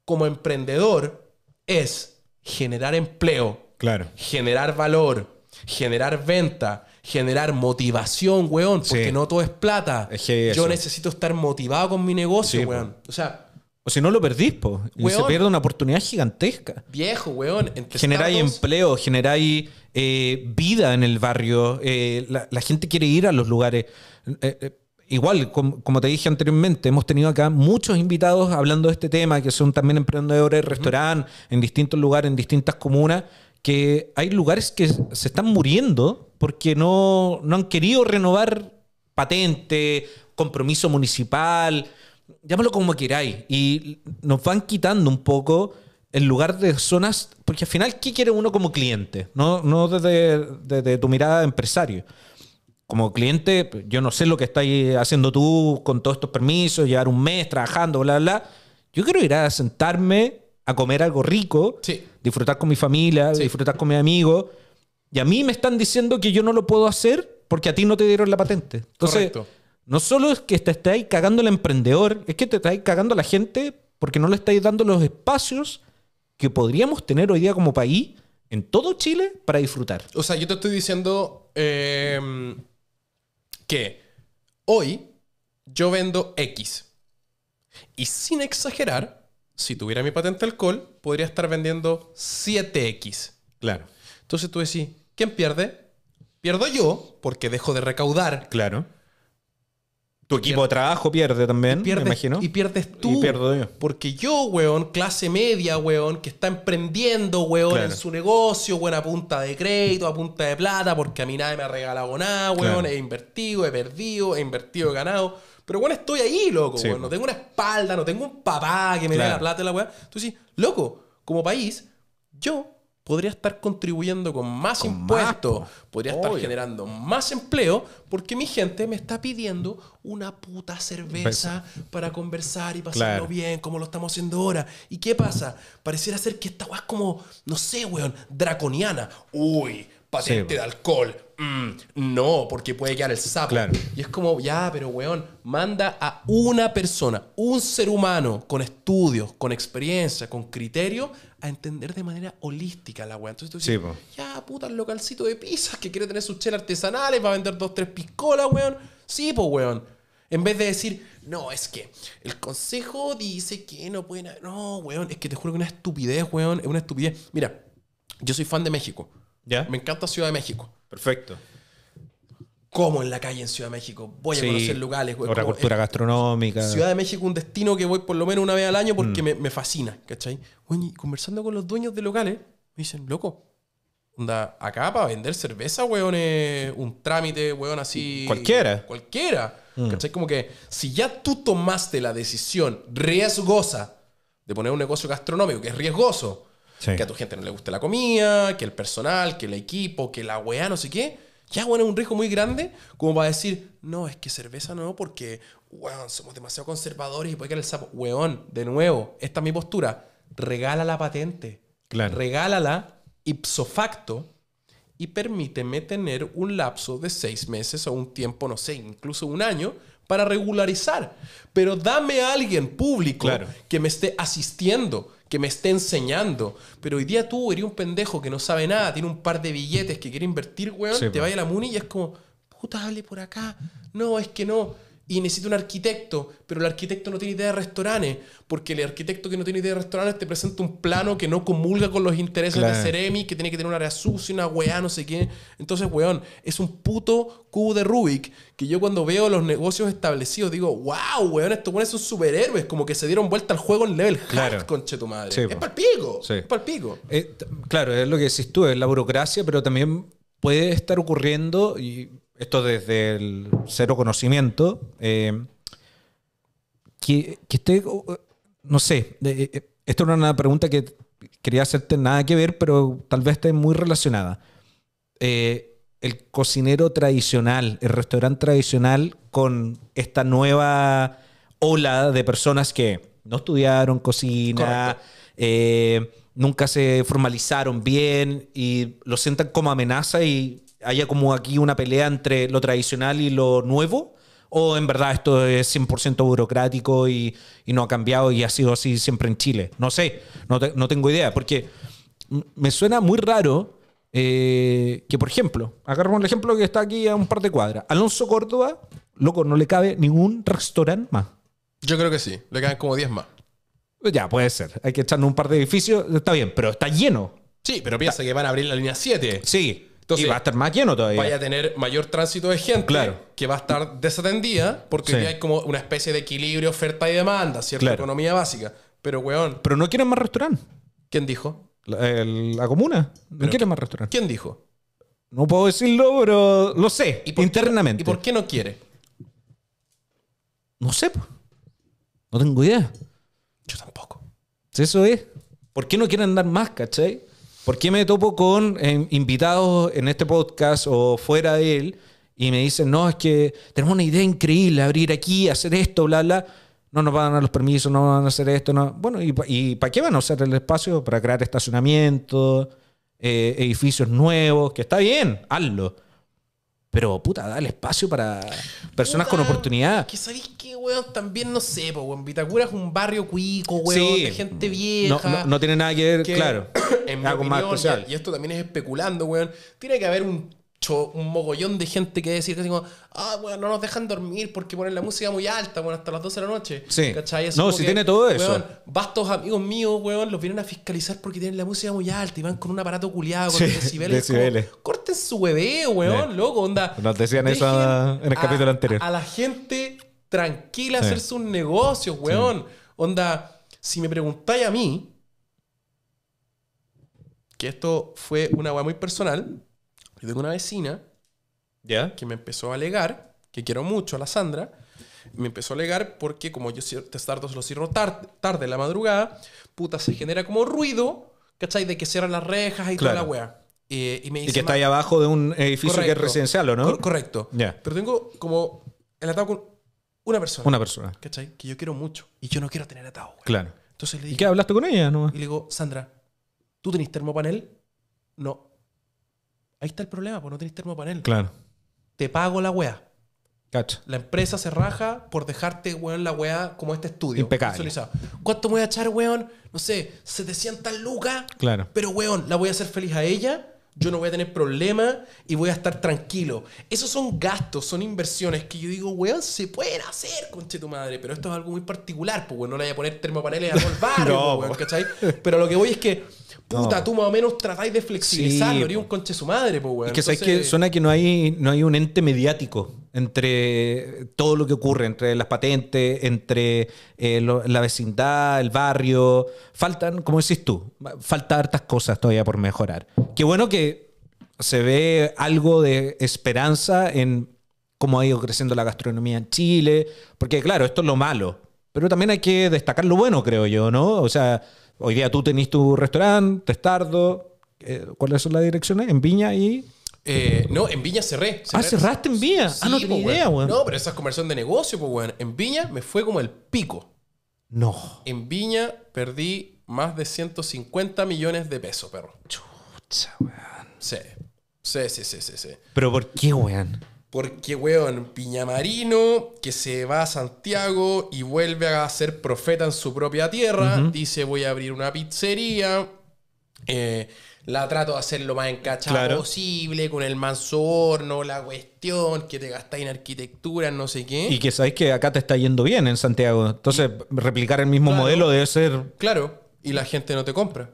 como emprendedor es generar empleo, claro. generar valor, generar venta, generar motivación, weón, porque no todo es plata. Yo necesito estar motivado con mi negocio, weón. O sea, o si no lo perdís, Y se pierde una oportunidad gigantesca. Viejo, weón. generáis empleo, generáis eh, vida en el barrio. Eh, la, gente quiere ir a los lugares. Eh, igual, como te dije anteriormente, hemos tenido acá muchos invitados hablando de este tema, que son también emprendedores de en distintos lugares, en distintas comunas, que hay lugares que se están muriendo porque no, no han querido renovar patente, compromiso municipal llámalo como queráis, y nos van quitando un poco el lugar de zonas, porque al final, ¿qué quiere uno como cliente? No, no desde, desde tu mirada de empresario. Como cliente, yo no sé lo que estáis haciendo tú con todos estos permisos, llevar un mes trabajando, bla, bla. Yo quiero ir a sentarme a comer algo rico, disfrutar con mi familia, disfrutar con mis amigos. Y a mí me están diciendo que yo no lo puedo hacer porque a ti no te dieron la patente. Entonces, Correcto. No solo es que te ahí cagando el emprendedor, es que te estáis cagando a la gente porque no le estáis dando los espacios que podríamos tener hoy día como país en todo Chile para disfrutar. O sea, yo te estoy diciendo em, que hoy yo vendo X. Y sin exagerar, si tuviera mi patente alcohol, podría estar vendiendo 7X. Claro. Entonces tú decís, ¿quién pierde? Pierdo yo porque dejo de recaudar. Claro. Tu equipo de trabajo pierde también, me imagino. Y pierdes tú. Y pierdo yo. Porque yo, weón, clase media, weón, que está emprendiendo, weón, en su negocio, weón, a punta de crédito, a punta de plata, porque a mí nadie me ha regalado nada, weón. He invertido, he perdido, he invertido, he ganado. Pero, weón, estoy ahí, loco, No tengo una espalda, no tengo un papá que me dé la plata la weón. Tú loco, como país, yo podría estar contribuyendo con más impuestos, podría estar generando más empleo, porque mi gente me está pidiendo una puta cerveza para conversar y pasarlo bien, como lo estamos haciendo ahora. ¿Y qué pasa? Pareciera ser que esta weá como, no sé, weón, draconiana. Uy, patente de alcohol, Mm, no, porque puede quedar el sapo. Y es como, ya, pero weón, manda a una persona, un ser humano con estudios, con experiencia, con criterio, a entender de manera holística la weón. Entonces tú dices, ya, puta, el localcito de pizzas que quiere tener sus chelas artesanales, va a vender dos, tres piscolas, weón. Sí, pues, weón. En vez de decir, no, es que el consejo dice que no pueden. No, weón, es que te juro que una estupidez, weón, es una estupidez. Mira, yo soy fan de México. Me encanta Ciudad de México. Perfecto. ¿Cómo en la calle en Ciudad de México? Voy a conocer lugares, cultura gastronómica. Ciudad de México, un destino que voy por lo menos una vez al año porque mm. me, fascina, ¿cachai? conversando con los dueños de locales, me dicen, loco, onda, acá para vender cerveza, weón, un trámite, weón, así. Cualquiera. Cualquiera. Mm. ¿Cachai? Como que si ya tú tomaste la decisión riesgosa de poner un negocio gastronómico, que es riesgoso, que a tu gente no le guste la comida, que el personal, que el equipo, que la weá, no sé qué. Ya, bueno, es un riesgo muy grande como para decir, no, es que cerveza no, porque, weón, somos demasiado conservadores y puede caer el sapo. Weón, de nuevo, esta es mi postura. Regala la patente. Claro. Regálala ipso facto y permíteme tener un lapso de seis meses o un tiempo, no sé, incluso un año para regularizar. Pero dame a alguien público que me esté asistiendo que me esté enseñando. Pero hoy día tú eres un pendejo que no sabe nada, tiene un par de billetes que quiere invertir, weón, te vaya a la Muni y es como, puta, hable por acá. No, es que no y necesita un arquitecto, pero el arquitecto no tiene idea de restaurantes, porque el arquitecto que no tiene idea de restaurantes te presenta un plano que no comulga con los intereses de seremi que tiene que tener un área sucia, una weá, no sé qué. Entonces, weón, es un puto cubo de Rubik que yo cuando veo los negocios establecidos digo, wow, weón, estos weones son superhéroes, como que se dieron vuelta al juego en level claro. conche tu madre. es para pico, es para pico. Eh, claro, es lo que decís tú, es la burocracia, pero también puede estar ocurriendo y esto desde el cero conocimiento, eh, que, esté, no sé, eh, eh, esta era una pregunta que quería hacerte nada que ver, pero tal vez esté muy relacionada. el cocinero tradicional, el restaurante tradicional con esta nueva ola de personas que no estudiaron cocina, nunca se formalizaron bien y lo sientan como amenaza y haya como aquí una pelea entre lo tradicional y lo nuevo? ¿O en verdad esto es 100% burocrático y, no ha cambiado y ha sido así siempre en Chile? No sé, no, tengo idea, porque me suena muy raro eh, que, por ejemplo, agarro el ejemplo que está aquí a un par de cuadras. Alonso Córdoba, loco, no le cabe ningún restaurante más. Yo creo que sí, le caben como 10 más. Ya, puede ser. Hay que echarle un par de edificios, está bien, pero está lleno. Sí, pero piensa que van a abrir la línea 7. Sí y va a estar más lleno todavía. Vaya a tener mayor tránsito de gente claro. que va a estar desatendida porque ya hay como una especie de equilibrio oferta y demanda, ¿cierto? Economía básica. Pero, weón. Pero no quieren más restaurante. ¿Quién dijo? La, comuna. No quieren más restaurante. ¿Quién dijo? No puedo decirlo, pero lo sé. internamente. ¿Y por qué no quiere? No sé. No tengo idea. Yo tampoco. Eso es. ¿Por qué no quieren andar más, cachai? ¿Por qué me topo con em, invitados en este podcast o fuera de él y me dicen, no, es que tenemos una idea increíble, abrir aquí, hacer esto, bla, bla? No nos van a dar los permisos, no van a hacer esto. No. Bueno, ¿y, para qué van a usar el espacio? Para crear estacionamientos, eh, edificios nuevos, que está bien, hazlo. Pero puta, dale espacio para personas con oportunidad. Que sabéis que, weón, también no sé, po, weón. Vitacura es un barrio cuico, weón, de gente vieja. No, no, no, tiene nada que ver, claro. en más y esto también es especulando, weón. Tiene que haber un un mogollón de gente que decir así como, ah, bueno, no nos dejan dormir porque ponen la música muy alta, bueno, hasta las 12 de la noche. Sí. ¿Cachai? no, si tiene todo eso. bastos amigos míos, weón, los vienen a fiscalizar porque tienen la música muy alta y van con un aparato culiado, con decibeles. Corten su bebé, weón, loco, onda. Nos decían eso en el capítulo anterior. A la gente tranquila hacer sus negocios, weón. Onda, si me preguntáis a mí, que esto fue una weá muy personal, tengo una vecina ¿Ya? que me empezó a alegar, que quiero mucho a la Sandra, me empezó a alegar porque como yo se los cierro tarde, tarde en la madrugada, puta, se genera como ruido, ¿cachai? De que cierran las rejas y toda la weá. y, me que está ahí abajo de un edificio que es residencial, ¿o no? correcto. Pero tengo como el atado con una persona. Una persona. ¿Cachai? Que yo quiero mucho y yo no quiero tener atado. Claro. Entonces ¿Y qué hablaste con ella? No? Y le digo, Sandra, ¿tú tenés termopanel? No. Ahí está el problema, porque no tenés termopanel. Claro. Te pago la wea Cacho. La empresa se raja por dejarte, weón, la wea como este estudio. Impecable. ¿Cuánto me voy a echar, weón? No sé, 700 lucas. Claro. Pero, weón, la voy a hacer feliz a ella. Yo no voy a tener problema y voy a estar tranquilo. Esos son gastos, son inversiones que yo digo, weón, se pueden hacer, conche tu madre. Pero esto es algo muy particular, pues, weón, no le voy a poner termopaneles a todo pues, Pero lo que voy es que Puta, tú más o menos tratáis de flexibilizarlo, sí, un conche su madre, pues, weón. que que suena que no hay, no hay un ente mediático entre todo lo que ocurre, entre las patentes, entre eh, la vecindad, el barrio. Faltan, como decís tú, faltan hartas cosas todavía por mejorar. Qué bueno que se ve algo de esperanza en cómo ha ido creciendo la gastronomía en Chile, porque claro, esto es lo malo, pero también hay que destacar lo bueno, creo yo, ¿no? O sea, Hoy día tú tenés tu restaurante, Testardo. Eh, ¿Cuáles son las direcciones? En Viña y. Eh, no, en Viña cerré. Ah, cerraste en Viña. ah, no tengo pues, idea, weón. No, pero esa es conversión de negocio, pues, weón. En Viña me fue como el pico. No. En Viña perdí más de 150 millones de pesos, perro. Chucha, weón. Sí. Sí, sí, sí, sí. sí. ¿Pero por qué, weón? Porque, weón, Piñamarino, que se va a Santiago y vuelve a ser profeta en su propia tierra, dice voy a abrir una pizzería, eh, la trato de hacer lo más encachada posible, con el manso horno, la cuestión, que te gastáis en arquitectura, no sé qué. Y que sabéis que acá te está yendo bien en Santiago. Entonces, replicar el mismo modelo debe ser... Claro, y la gente no te compra.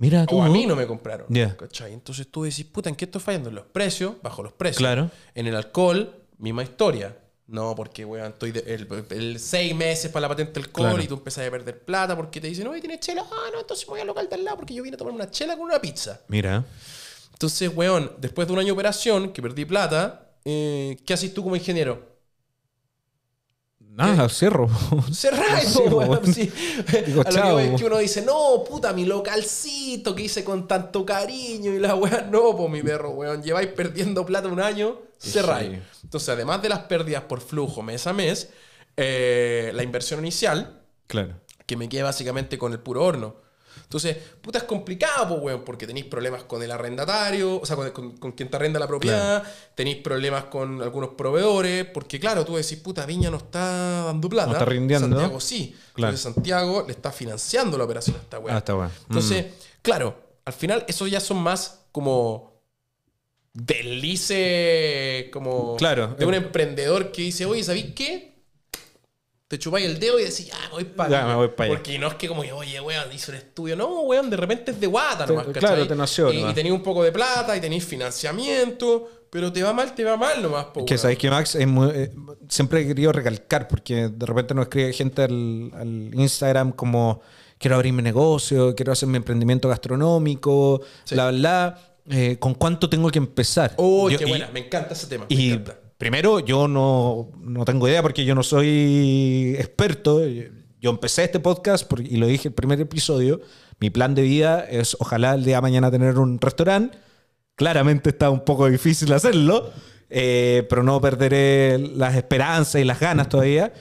Mira, O a mí no me compraron. Entonces tú decís, puta, ¿en qué estoy fallando? En los precios, bajo los precios. Claro. En el alcohol, misma historia. No, porque, weón, estoy seis meses para la patente del alcohol y tú empezás a perder plata porque te dicen, oye, tienes chela. Ah, no, entonces voy al local de al lado porque yo vine a tomar una chela con una pizza. Mira. Entonces, weón, después de un año de operación que perdí plata, eh, ¿qué haces tú como ingeniero? Nada, cierro. Cerrar lo que, uno dice, no, puta, mi localcito que hice con tanto cariño y la weón. no, pues mi perro, weón, lleváis perdiendo plata un año, cerráis. Entonces, además de las pérdidas por flujo mes a mes, eh, la inversión inicial, claro. que me quedé básicamente con el puro horno. Entonces, puta, es complicado, pues, weón, porque tenéis problemas con el arrendatario, o sea, con, con, quien te arrenda la propiedad, tenéis problemas con algunos proveedores, porque claro, tú decís, puta, Viña no está dando plata. No está rindiendo. Santiago sí. Claro. Entonces, Santiago le está financiando la operación a esta weón. Ah, está weón. Mm. Entonces, claro, al final, eso ya son más como delice como claro. de un eh. emprendedor que dice, oye, ¿sabéis qué? te chupáis el dedo y decís, ya, me voy para allá. Porque no es que como, oye, weón, hice el estudio. No, weón, de repente es de guata nomás, te, Claro, te nació. Y, y tenéis un poco de plata y tenéis financiamiento pero te va mal, te va mal nomás. Po, es que sabéis que Max eh, siempre he querido recalcar, porque de repente nos escribe gente al, Instagram como quiero abrir mi negocio, quiero hacer mi emprendimiento gastronómico, sí. bla, bla. Eh, ¿Con cuánto tengo que empezar? Oh, qué buena, me encanta ese tema. Primero, yo no, tengo idea porque yo no soy experto. Yo empecé este podcast y lo dije en el primer episodio. Mi plan de vida es ojalá el día de mañana tener un restaurante. Claramente está un poco difícil hacerlo, eh, pero no perderé las esperanzas y las ganas todavía.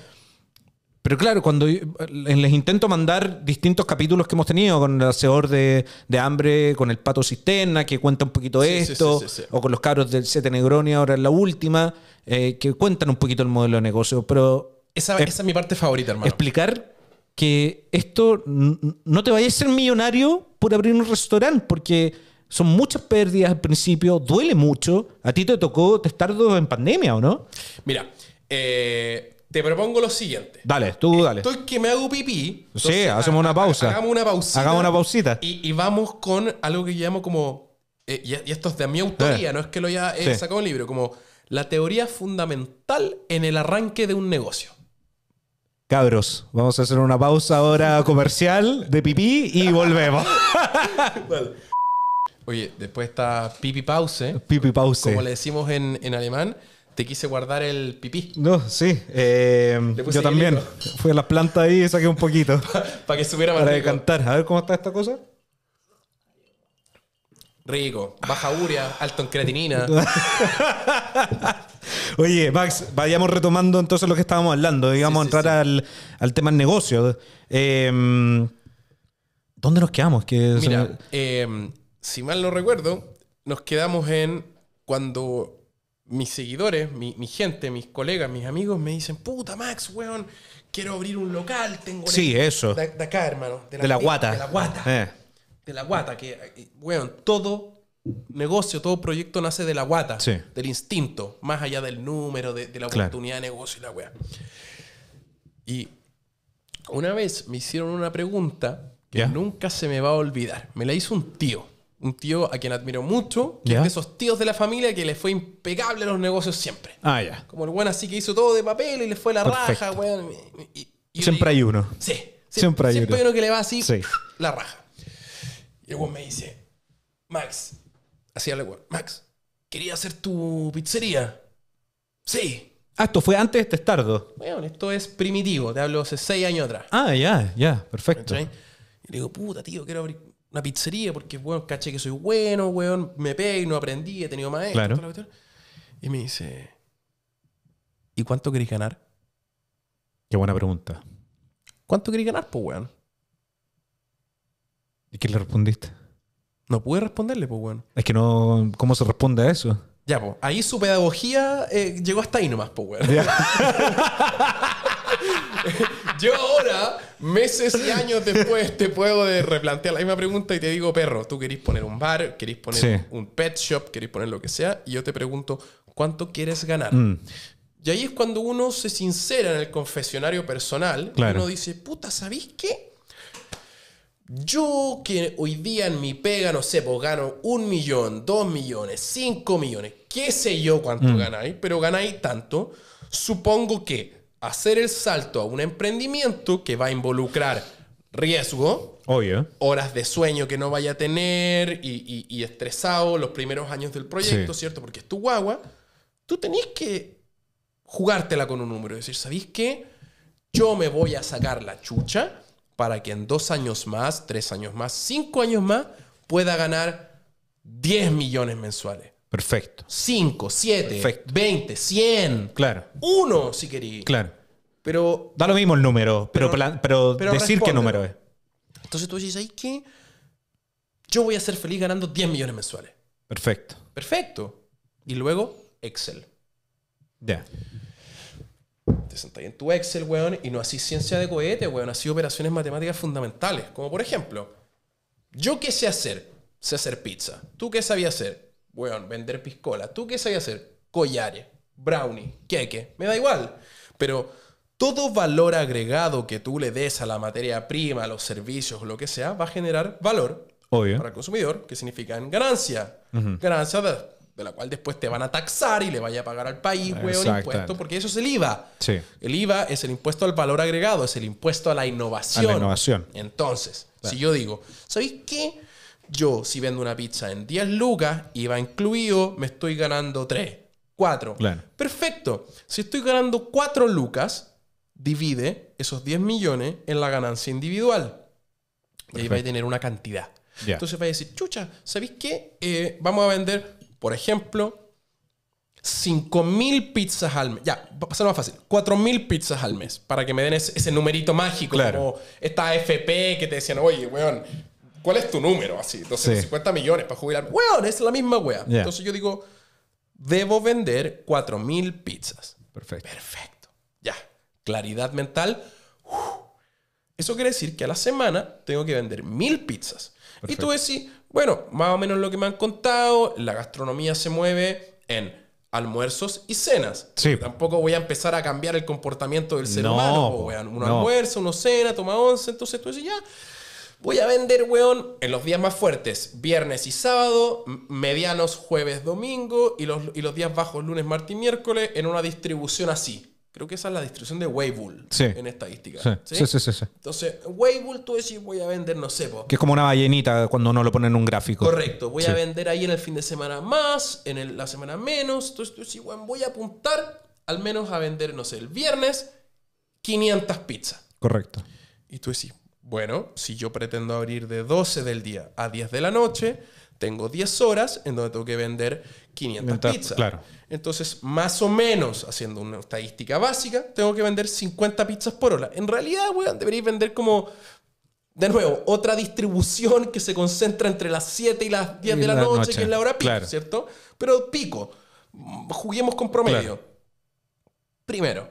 Pero claro, cuando eh, les intento mandar distintos capítulos que hemos tenido, con el hacedor de, hambre, con el pato cisterna, que cuenta un poquito esto, o con los cabros del Sete Negroni, ahora es la última, eh, que cuentan un poquito el modelo de negocio. Pero. Esa, es, mi parte favorita, hermano. Explicar que esto no te vayas a ser millonario por abrir un restaurante, porque son muchas pérdidas al principio, duele mucho. A ti te tocó testardo en pandemia, ¿o no? Mira, eh te propongo lo siguiente. Dale, tú dale. Estoy que me hago pipí. sí, hacemos una pausa. Hagamos una pausita. Hagamos una pausita. Y, vamos con algo que llamo como. Eh, y, esto es de mi autoría, eh. no es que lo haya eh, sacado un libro, como la teoría fundamental en el arranque de un negocio. Cabros, vamos a hacer una pausa ahora comercial de pipí y volvemos. Oye, después está pipi pause. Pipi pause. Como le decimos en, en alemán. Te quise guardar el pipí. No, sí. Eh, yo también. Fui a las plantas ahí y saqué un poquito. Para que supiera Para cantar. A ver cómo está esta cosa. Rico. Baja urea, alto en creatinina. Oye, Max, vayamos retomando entonces lo que estábamos hablando. Digamos, a entrar Al, tema del negocio. Eh, ¿Dónde nos quedamos? Mira, eh, si mal no recuerdo, nos quedamos en cuando mis seguidores, mi, gente, mis colegas, mis amigos me dicen, puta Max, weón, quiero abrir un local, tengo... Sí, e-". eso. De, acá, hermano. De la, guata. De la guata. Eh. De la guata, que, eh, weón, todo negocio, todo proyecto nace de la guata, del instinto, más allá del número, de, la oportunidad de negocio y la weá. Y una vez me hicieron una pregunta que nunca se me va a olvidar. Me la hizo un tío un tío a quien admiro mucho, que es de esos tíos de la familia que le fue impecable a los negocios siempre. Ah, ya. Como el buen así que hizo todo de papel y le fue la raja, weón. siempre hay uno. Sí. Siempre, hay uno. que le va así la raja. Y el güey me dice, Max, así el weón, Max, quería hacer tu pizzería. Sí. Ah, esto fue antes de Testardo. Este bueno, esto es primitivo, te hablo hace seis años atrás. Ah, ya, ya, perfecto. Y le digo, puta, tío, quiero abrir una pizzería porque, weón, caché que soy bueno, weón, me pego, no aprendí, he tenido maestro Claro. y me dice, ¿y cuánto querés ganar? Qué buena pregunta. ¿Cuánto querés ganar, pues, weón? ¿Y qué le respondiste? No pude responderle, pues, weón. Es que no. ¿Cómo se responde a eso? Ya, pues. Ahí su pedagogía eh, llegó hasta ahí nomás, pues, weón. Yo ahora, meses y años después, te puedo replantear la misma pregunta y te digo, perro, tú quieres poner un bar, quieres poner un pet shop, quieres poner lo que sea, y yo te pregunto, ¿cuánto quieres ganar? Mm. Y ahí es cuando uno se sincera en el confesionario personal y uno dice, puta, ¿sabéis qué? Yo que hoy día en mi pega, no sé, pues gano un millón, dos millones, cinco millones, qué sé yo cuánto mm. ganáis, pero ganáis tanto, supongo que hacer el salto a un emprendimiento que va a involucrar riesgo, horas de sueño que no vaya a tener y, estresado los primeros años del proyecto, ¿cierto? Porque es tu guagua, tú tenés que jugártela con un número, decir, ¿sabéis qué? Yo me voy a sacar la chucha para que en dos años más, tres años más, cinco años más, pueda ganar 10 millones mensuales. Perfecto. 5, 7, 20, 100. Claro. Uno, si quería Claro. Pero. Da lo mismo el número, pero, pero, decir qué número es. Entonces tú dices, ¿ahí qué? Yo voy a ser feliz ganando 10 millones mensuales. Perfecto. Perfecto. Y luego, Excel. Ya. Te sentáis en tu Excel, weón, y no así ciencia de cohete, weón, así operaciones matemáticas fundamentales. Como por ejemplo, yo qué sé hacer. Sé hacer pizza. ¿Tú qué sabías hacer? weón, vender piscola. ¿Tú qué sabes hacer? Collares, brownie, queque, me da igual. Pero todo valor agregado que tú le des a la materia prima, a los servicios, lo que sea, va a generar valor para el consumidor, que significa en ganancia. Ganancia de, la cual después te van a taxar y le vaya a pagar al país, weón, impuesto, porque eso es el IVA. Sí. El IVA es el impuesto al valor agregado, es el impuesto a la innovación. A la innovación. Entonces, si yo digo, ¿sabéis qué? yo, si vendo una pizza en 10 lucas y va incluido, me estoy ganando 3, 4. Perfecto. Si estoy ganando 4 lucas, divide esos 10 millones en la ganancia individual. Y ahí va a tener una cantidad. Entonces va a decir, chucha, ¿sabéis qué? Eh, vamos a vender, por ejemplo, 5.000 pizzas al mes. Ya, va a ser más fácil. 4.000 pizzas al mes. Para que me den ese, numerito mágico. Como esta FP que te decían, oye, weón, ¿cuál es tu número? Así, 250 millones para jubilar. Weón, es la misma wea. Entonces yo digo, debo vender 4.000 pizzas. Perfecto. Perfecto. Ya. Claridad mental. Eso quiere decir que a la semana tengo que vender 1.000 pizzas. Y tú decís, bueno, más o menos lo que me han contado, la gastronomía se mueve en almuerzos y cenas. Sí. Tampoco voy a empezar a cambiar el comportamiento del ser humano. O, Un almuerzo, no. cena, toma once, entonces tú dices ya. Voy a vender, weón, en los días más fuertes, viernes y sábado, medianos jueves, domingo y los, días bajos lunes, martes y miércoles en una distribución así. Creo que esa es la distribución de Weibull en estadística. Sí, sí, sí. sí, Entonces, Weibull tú decís, voy a vender, no sé. Que es como una ballenita cuando no lo pone en un gráfico. Correcto, voy a vender ahí en el fin de semana más, en la semana menos. Entonces tú decís, weón, voy a apuntar al menos a vender, no sé, el viernes 500 pizzas. Correcto. Y tú decís, bueno, si yo pretendo abrir de 12 del día a 10 de la noche, tengo 10 horas en donde tengo que vender 500 pizzas. Claro. Entonces, más o menos, haciendo una estadística básica, tengo que vender 50 pizzas por hora. En realidad, weón, deberíais vender como, de nuevo, otra distribución que se concentra entre las 7 y las 10 de la, noche, que es la hora pico, ¿cierto? Pero pico, juguemos con promedio. Primero,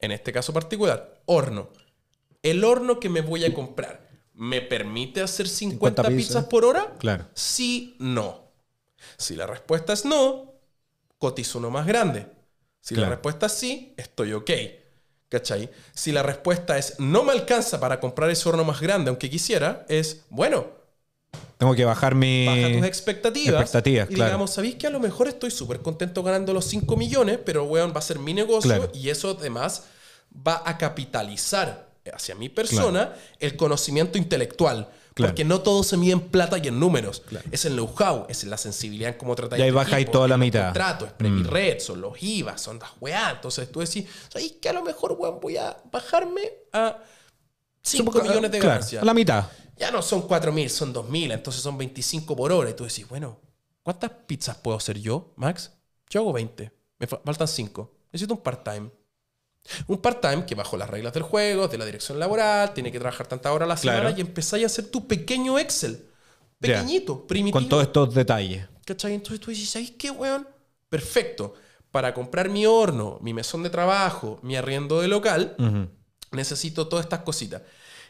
en este caso particular, horno el horno que me voy a comprar, ¿me permite hacer 50, pizzas. por hora? Claro. Sí, no. Si la respuesta es no, cotizo uno más grande. Si la respuesta es sí, estoy ok. ¿Cachai? Si la respuesta es no me alcanza para comprar ese horno más grande, aunque quisiera, es bueno. Tengo que bajar mi. Baja tus expectativas. y digamos, sabéis que a lo mejor estoy súper contento ganando los 5 millones, pero weón, va a ser mi negocio y eso además va a capitalizar hacia mi persona el conocimiento intelectual. Porque no todo se mide en plata y en números. Es el know-how, es la sensibilidad en cómo tratar. Y ahí este baja y toda la mitad. es mm. Red, son los IVA, son las weá. Entonces tú decís, ¿sabes que A lo mejor, voy a bajarme a 5 millones de ganancias. la mitad. Ya no son 4 mil, son 2 mil, entonces son 25 por hora. Y tú decís, bueno, ¿cuántas pizzas puedo hacer yo, Max? Yo hago 20, me faltan 5. Necesito un part-time. Un part-time que bajo las reglas del juego, de la dirección laboral, tiene que trabajar tantas horas a la semana y empezáis a hacer tu pequeño Excel. Pequeñito, primitivo. Con todos estos detalles. ¿Cachai? Entonces tú dices, qué, weón? Perfecto. Para comprar mi horno, mi mesón de trabajo, mi arriendo de local, necesito todas estas cositas.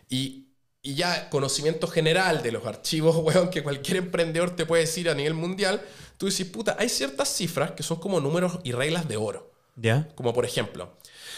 Y, ya conocimiento general de los archivos, weón, que cualquier emprendedor te puede decir a nivel mundial, tú dices, puta, hay ciertas cifras que son como números y reglas de oro. ¿Ya? Como por ejemplo,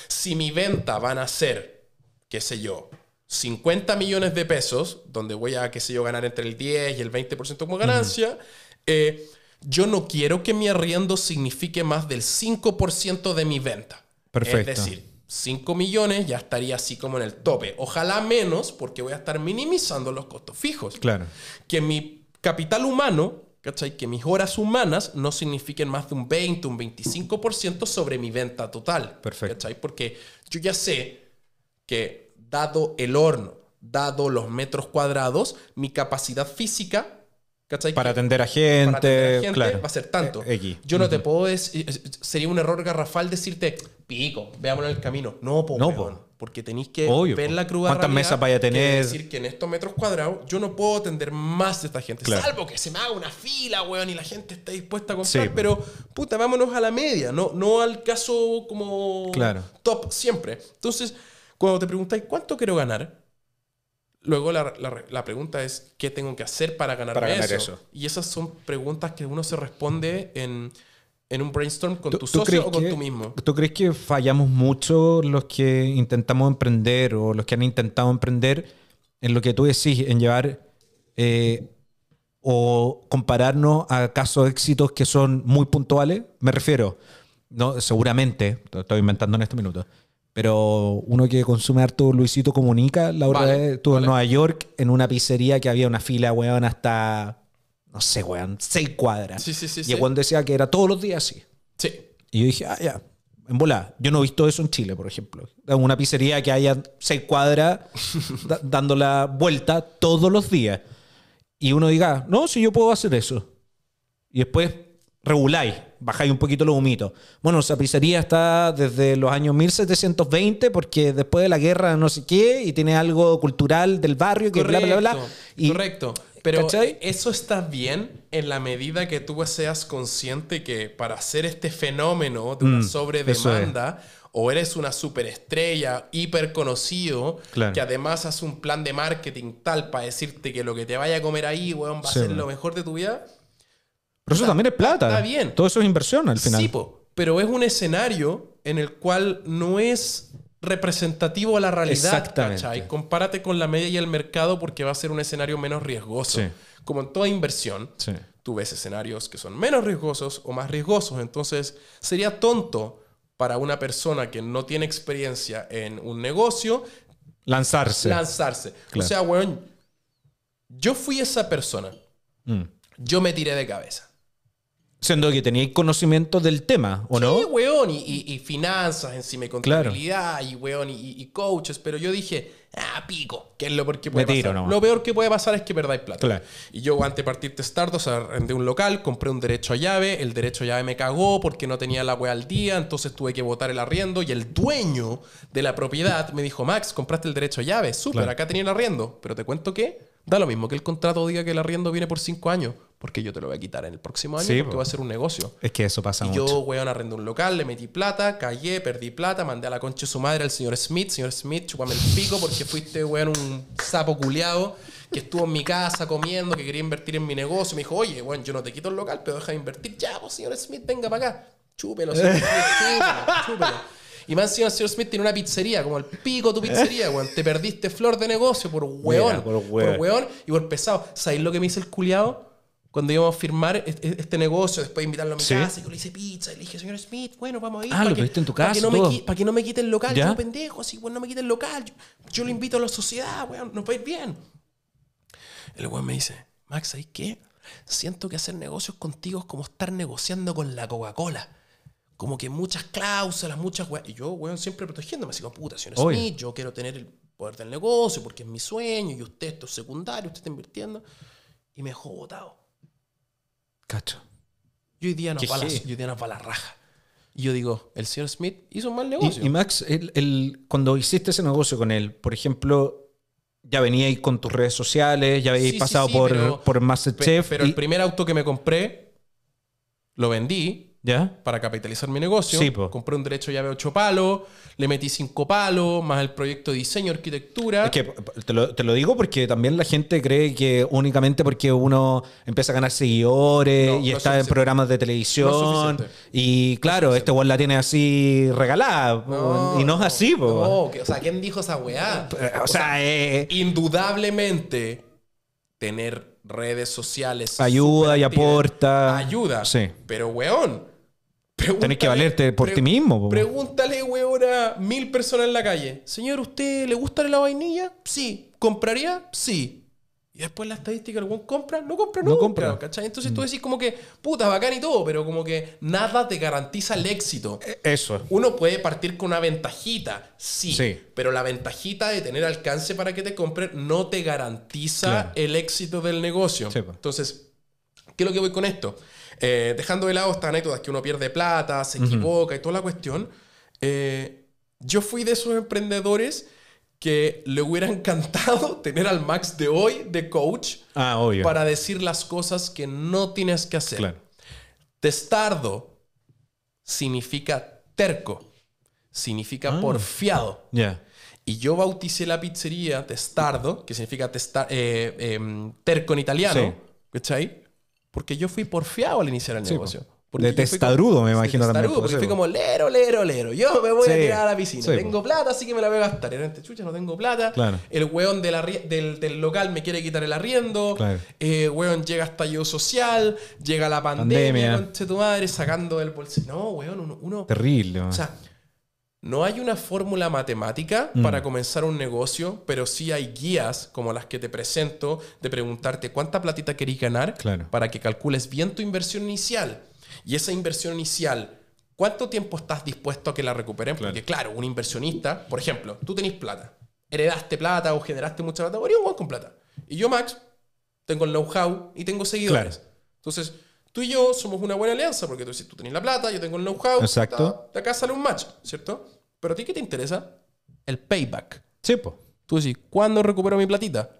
si mi venta van a ser, qué sé yo, 50 millones de pesos, donde voy a, qué sé yo, ganar entre el 10 y el 20% como ganancia, eh, yo no quiero que mi arriendo signifique más del 5% de mi venta. Perfecto. Es decir, 5 millones ya estaría así como en el tope. Ojalá menos porque voy a estar minimizando los costos fijos. Claro. Que mi capital humano ¿cachai? Que mis horas humanas no signifiquen más de un 20, un 25% sobre mi venta total. Perfecto. Porque yo ya sé que dado el horno, dado los metros cuadrados, mi capacidad física para atender a gente, claro. va a ser tanto. Eh, yo no te puedo decir, eh, eh, sería un error garrafal decirte, pico, veámoslo en el camino. No, po, porque tenéis que ver la cruda ¿Cuántas mesas vaya a tener? Es decir, que en estos metros cuadrados yo no puedo atender más de esta gente. Salvo que se me haga una fila, weón, y la gente esté dispuesta a comprar. pero, puta, vámonos a la media, no, no al caso como top siempre. Entonces, cuando te preguntáis, ¿cuánto quiero ganar? Luego la, la, pregunta es, ¿qué tengo que hacer para ganar eso? Y esas son preguntas que uno se responde en, en un brainstorm con tu socio o con tú mismo. ¿Tú crees que fallamos mucho los que intentamos emprender o los que han intentado emprender en lo que tú decís, en llevar eh, o compararnos a casos de éxitos que son muy puntuales? Me refiero, no, seguramente, estoy inventando en este minuto, pero uno que consume harto Luisito Comunica, la hora de vez estuvo en Nueva York en una pizzería que había una fila, weón, hasta, no sé, weón, seis cuadras. Sí, sí, sí. Y cuando decía que era todos los días así. Sí. Y yo dije, ah, ya, en bola. Yo no he visto eso en Chile, por ejemplo. Una pizzería que haya seis cuadras dando la vuelta todos los días. Y uno diga, no, si yo puedo hacer eso. Y después reguláis bajáis un poquito los humitos. Bueno, pizzería está desde los años 1720 porque después de la guerra no sé qué y tiene algo cultural del barrio que correcto, bla, correcto. Pero eso está bien en la medida que tú seas consciente que para hacer este fenómeno de una mm, sobredemanda o eres una superestrella, hiper conocido, que además hace un plan de marketing tal para decirte que lo que te vaya a comer ahí, va a ser lo mejor de tu vida. Pero eso también es plata. Está bien. Todo eso es inversión al final. Sí, pero es un escenario en el cual no es representativo a la realidad. Exactamente. ¿cachai? Compárate con la media y el mercado porque va a ser un escenario menos riesgoso. Como en toda inversión, tú ves escenarios que son menos riesgosos o más riesgosos. Entonces, sería tonto para una persona que no tiene experiencia en un negocio lanzarse. Lanzarse. O sea, weón, yo fui esa persona. Mm. Yo me tiré de cabeza. Siendo que teníais conocimiento del tema, ¿o no? Sí, weón, y, finanzas encima, y contabilidad, y weón, y, coaches, pero yo dije, ah, pico, ¿Qué es lo peor que puede pasar. Lo peor que puede pasar es que perdáis plata. Y yo, antes de partir de Stardust, arrendé un local, compré un derecho a llave, el derecho a llave me cagó porque no tenía la weá al día, entonces tuve que votar el arriendo, y el dueño de la propiedad me dijo, Max, compraste el derecho a llave, súper, acá tenía el arriendo, pero te cuento que da lo mismo que el contrato diga que el arriendo viene por cinco años porque yo te lo voy a quitar en el próximo año porque va a ser un negocio. Es que eso pasa y Yo, weón, arrendé un local, le metí plata, callé, perdí plata, mandé a la concha de su madre al señor Smith. Señor Smith, chupame el pico porque fuiste, weón, un sapo culiado que estuvo en mi casa comiendo, que quería invertir en mi negocio. Me dijo, oye, weón, yo no te quito el local, pero deja de invertir. Ya, pues, señor Smith, venga para acá. Chúpelo, señor Smith, chúpelo, chúpelo. Y más señor Smith tiene una pizzería, como el pico tu pizzería, weón. Te perdiste flor de negocio por weón. por, weón. y por pesado. ¿Sabéis lo que me hice el culiado? cuando íbamos a firmar este, negocio, después invitarlo a mi casa, yo le hice pizza, y le dije, señor Smith, bueno, vamos a ir. Ah, para que, Para que, no Me, quite el local, yo pendejo, así, bueno, no me quite el local, yo, lo invito a la sociedad, weón, nos va a ir bien. El weón me dice, Max, ¿sabes qué? Siento que hacer negocios contigo es como estar negociando con la Coca-Cola. Como que muchas cláusulas, muchas weas. Y yo, weón, siempre protegiéndome, así como puta, señor Smith, yo quiero tener el poder del negocio porque es mi sueño y usted esto es secundario, usted está invirtiendo. Y me dejó Cacho. Yo hoy día no va no la raja. Y yo digo, el señor Smith hizo un mal negocio. Y, Max, el, el, cuando hiciste ese negocio con él, por ejemplo, ya veníais con tus redes sociales, ya habéis pasado por, por Masterchef. Pero, el primer auto que me compré, lo vendí ¿Ya? Para capitalizar mi negocio. Sí, Compré un derecho llave 8 palos, le metí 5 palos, más el proyecto de diseño, arquitectura. Es que te lo, digo porque también la gente cree que únicamente porque uno empieza a ganar seguidores y está en programas de televisión. y claro, este weón la tiene así regalada. y no es así, ¿no? o sea, ¿quién dijo esa weá? Eh, o, sea, eh, eh. indudablemente tener redes sociales. Ayuda y aporta. Ayuda. Sí. Pero weón Tenés que valerte por ti mismo. Pregúntale, weón, a mil personas en la calle. Señor, ¿usted le gusta la vainilla? Sí. ¿Compraría? Sí. Y después la estadística, ¿algún compra? No compra no compra. Entonces tú mm. decís como que, puta, bacán y todo, pero como que nada te garantiza el éxito. E, eso. Uno puede partir con una ventajita, sí, pero la ventajita de tener alcance para que te compren no te garantiza el éxito del negocio. Entonces, ¿qué es lo que voy con esto? Eh, dejando de lado estas anécdotas que uno pierde plata, se equivoca y toda la cuestión, eh, yo fui de esos emprendedores que le hubiera encantado tener al Max de hoy de coach ah, para decir las cosas que no tienes que hacer. Testardo significa terco, significa ah. porfiado. Yeah. Y yo bauticé la pizzería Testardo, que significa testar, eh, em, terco en italiano, sí. Porque yo fui porfiado al iniciar el negocio. de testarudo, me imagino de testarudo, Porque fui como lero, lero, lero. Yo me voy a tirar a la piscina. tengo plata, así que me la voy a gastar. Era este chucha, no tengo plata. El weón del, local me quiere quitar el arriendo. Claro. Eh, weón llega estallido social, llega la pandemia, pandemia. tu madre, sacando del bolsillo. No, weón, uno. Terrible. weón. O sea, no hay una fórmula matemática mm. para comenzar un negocio, pero sí hay guías como las que te presento de preguntarte cuánta platita querís ganar para que calcules bien tu inversión inicial. Y esa inversión inicial, ¿cuánto tiempo estás dispuesto a que la recuperen? Porque claro, un inversionista, por ejemplo, tú tenés plata, heredaste plata o generaste mucha plata, o un un con plata. Y yo, Max, tengo el know-how y tengo seguidores. Entonces, tú y yo somos una buena alianza porque tú, tú tenés la plata, yo tengo el know-how, Exacto. De acá sale un match, ¿cierto? Pero a ti, ¿qué te interesa? El payback. Sí, po. Tú decís, ¿cuándo recupero mi platita?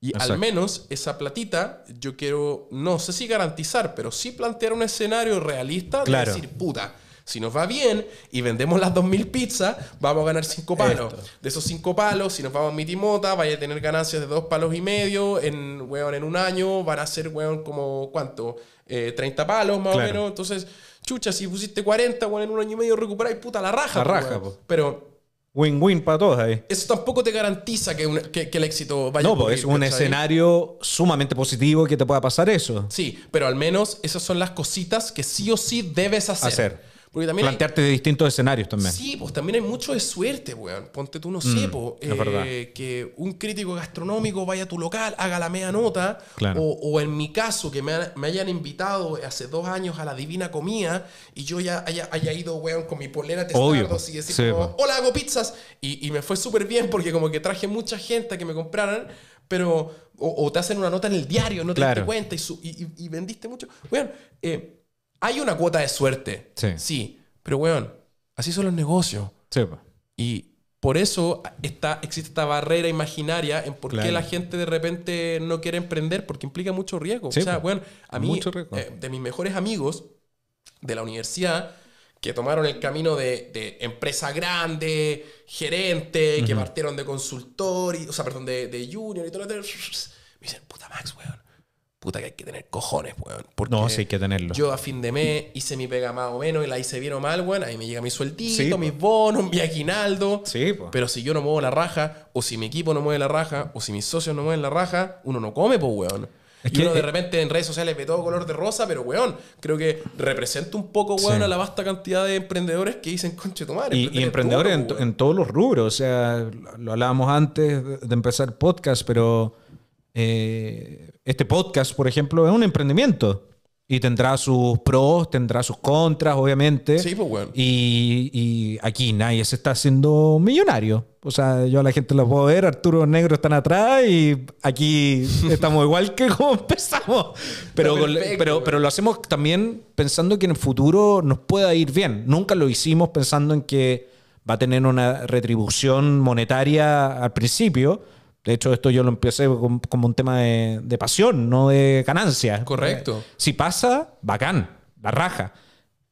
Y al menos esa platita, yo quiero, no sé si garantizar, pero sí plantear un escenario realista de decir, puta, si nos va bien y vendemos las 2.000 pizzas, vamos a ganar 5 palos. De esos 5 palos, si nos vamos a timota vaya a tener ganancias de 2 palos y medio. En, en un año van a ser, weón, como, ¿cuánto? 30 eh, palos más o menos. Entonces, chucha, si pusiste 40, bueno, en un año y medio recuperáis, puta, la raja. La pues, raja, Pero... Win-win para todos ahí. Eso tampoco te garantiza que, el éxito vaya no, pues es un escenario sumamente positivo que te pueda pasar eso. Sí, pero al menos esas son las cositas que sí o sí debes hacer. hacer. Plantearte de distintos escenarios también. Sí, pues también hay mucho de suerte, weón. Ponte tú, no mm, eh, que un crítico gastronómico vaya a tu local, haga la media nota. O, en mi caso, que me, hayan invitado hace dos años a la Divina Comida y yo ya haya, ido, weón, con mi polera testando así decir, hola, hago pizzas. Y, me fue súper bien porque como que traje mucha gente a que me compraran pero o, te hacen una nota en el diario, no te das cuenta y, vendiste mucho. Weón. eh, hay una cuota de suerte. Sí. Pero, weón, así son los negocios. Sí. Y por eso está, existe esta barrera imaginaria en por qué la gente de repente no quiere emprender, porque implica mucho riesgo. o sea, bueno, a mí, eh, de mis mejores amigos de la universidad, que tomaron el camino de, empresa grande, gerente, que partieron de consultor, y, o sea, perdón, de, de junior y todo lo demás, me dicen, puta Max, weón puta que hay que tener cojones, weón. no, sí hay que tenerlo. Yo a fin de mes hice mi pega más o menos y la hice bien o mal, weón. Ahí me llega mi sueldito, mis bonos, mi aguinaldo. Sí, pues. Pero si yo no muevo la raja, o si mi equipo no mueve la raja, o si mis socios no mueven la raja, uno no come, pues, weón. y uno de eh, repente en redes sociales ve todo color de rosa, pero weón, creo que representa un poco, weón, a la vasta cantidad de emprendedores que dicen conche tomar. Y, emprendedores en, todos los rubros. O sea, lo hablábamos antes de empezar el podcast, pero eh, este podcast, por ejemplo, es un emprendimiento. Y tendrá sus pros, tendrá sus contras, obviamente. Sí, pues bueno. Y, aquí nadie se está haciendo millonario. O sea, yo a la gente lo puedo ver, Arturo Negro está atrás y aquí estamos igual que como empezamos. Pero, pero, pero lo hacemos también pensando que en el futuro nos pueda ir bien. Nunca lo hicimos pensando en que va a tener una retribución monetaria al principio, de hecho, esto yo lo empecé como un tema de, pasión, no de ganancia. Correcto. Eh, si pasa, bacán, la raja.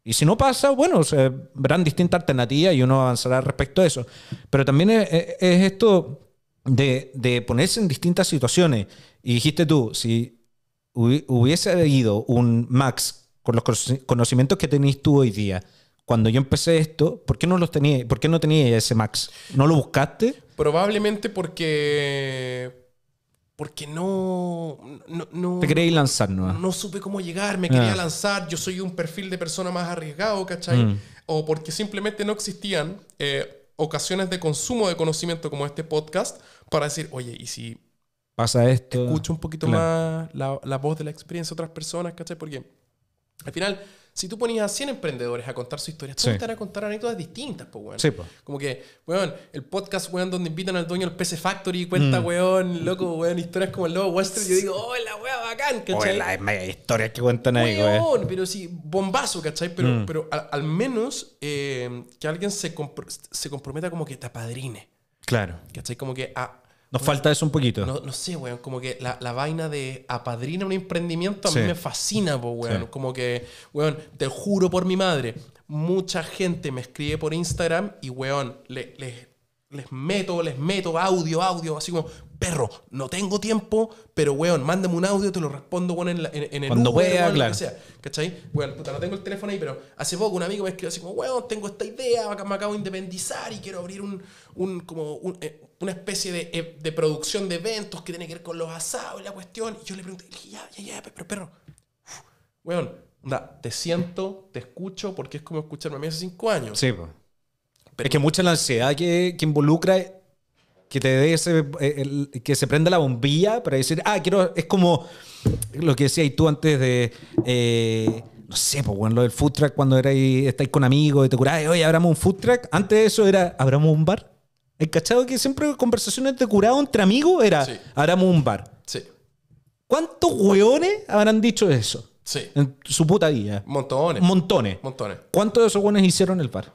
Y si no pasa, bueno, verán distintas alternativas y uno avanzará respecto a eso. Pero también es, esto de, ponerse en distintas situaciones. Y dijiste tú, si hubiese habido un Max con los conocimientos que tenéis tú hoy día, cuando yo empecé esto, ¿por qué no los tenía, por qué no tenía ese Max? ¿No lo buscaste? Probablemente porque porque no, no, Te quería lanzar, ¿no? No supe cómo llegar, me quería ah. lanzar, yo soy un perfil de persona más arriesgado, ¿cachai? Mm. O porque simplemente no existían eh, ocasiones de consumo de conocimiento como este podcast para decir, oye, ¿y si... Pasa esto. Escucho un poquito más la, la, voz de la experiencia de otras personas, ¿cachai? Porque al final si tú ponías a 100 emprendedores a contar sus historias, todos sí. a contar anécdotas distintas, pues, weón. Sí, pues. Como que, weón, el podcast, weón, donde invitan al dueño del PC Factory y cuenta, mm. weón, loco, weón, historias como el lobo Wall Yo digo, oh, la weá bacán, oh, ¿cachai? O las historias que cuentan ahí, weón. Pero sí, bombazo, ¿cachai? Pero, mm. pero al, menos eh, que alguien se, se comprometa como que te apadrine. Claro. ¿Cachai? Como que a, nos falta eso un poquito. No, sé, weón. Como que la, vaina de apadrina un emprendimiento a mí me fascina, weón. Como que, weón, te juro por mi madre. Mucha gente me escribe por Instagram y, weón, les meto, les meto audio, audio, así como, perro, no tengo tiempo, pero, weón, mándame un audio, te lo respondo, weón, en, en, el Cuando Uber, claro. lo que sea. ¿Cachai? Weón, puta, no tengo el teléfono ahí, pero hace poco un amigo me escribió así como, weón, tengo esta idea, me acabo de independizar y quiero abrir un, un como, un, eh, una especie de, eh, de, producción de eventos que tiene que ver con los asados y la cuestión. Y yo le pregunté, ya, ya, ya, pero perro, weón, te siento, te escucho, porque es como escucharme a mí hace cinco años. Sí, pero Es que mucha la ansiedad que, que involucra que te dé ese, eh, que se prenda la bombilla para decir, ah, quiero, es como lo que decías tú antes de, eh, no sé, pues bueno, lo del food track cuando estáis con amigos y te curáis, oye, abramos un food track, antes de eso era, abramos un bar. El cachado que siempre conversaciones de curado entre amigos era, sí. un bar? Sí. ¿Cuántos hueones habrán dicho eso? Sí. En su puta vida. Montones. Montones. Montones. ¿Cuántos de esos hueones hicieron el bar?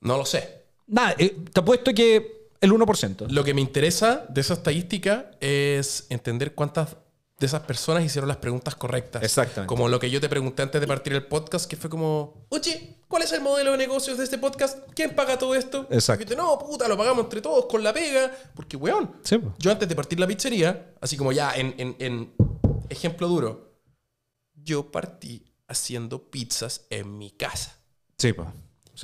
No lo sé. Nada, eh, te apuesto que el 1%. Lo que me interesa de esa estadística es entender cuántas de esas personas hicieron las preguntas correctas. Exactamente. Como lo que yo te pregunté antes de partir el podcast, que fue como, Uchi. ¿Cuál es el modelo de negocios de este podcast? ¿Quién paga todo esto? Exacto. no, puta, lo pagamos entre todos con la pega. Porque, weón, yo antes de partir la pizzería, así como ya en, en, ejemplo duro, yo partí haciendo pizzas en mi casa. Sí, pa.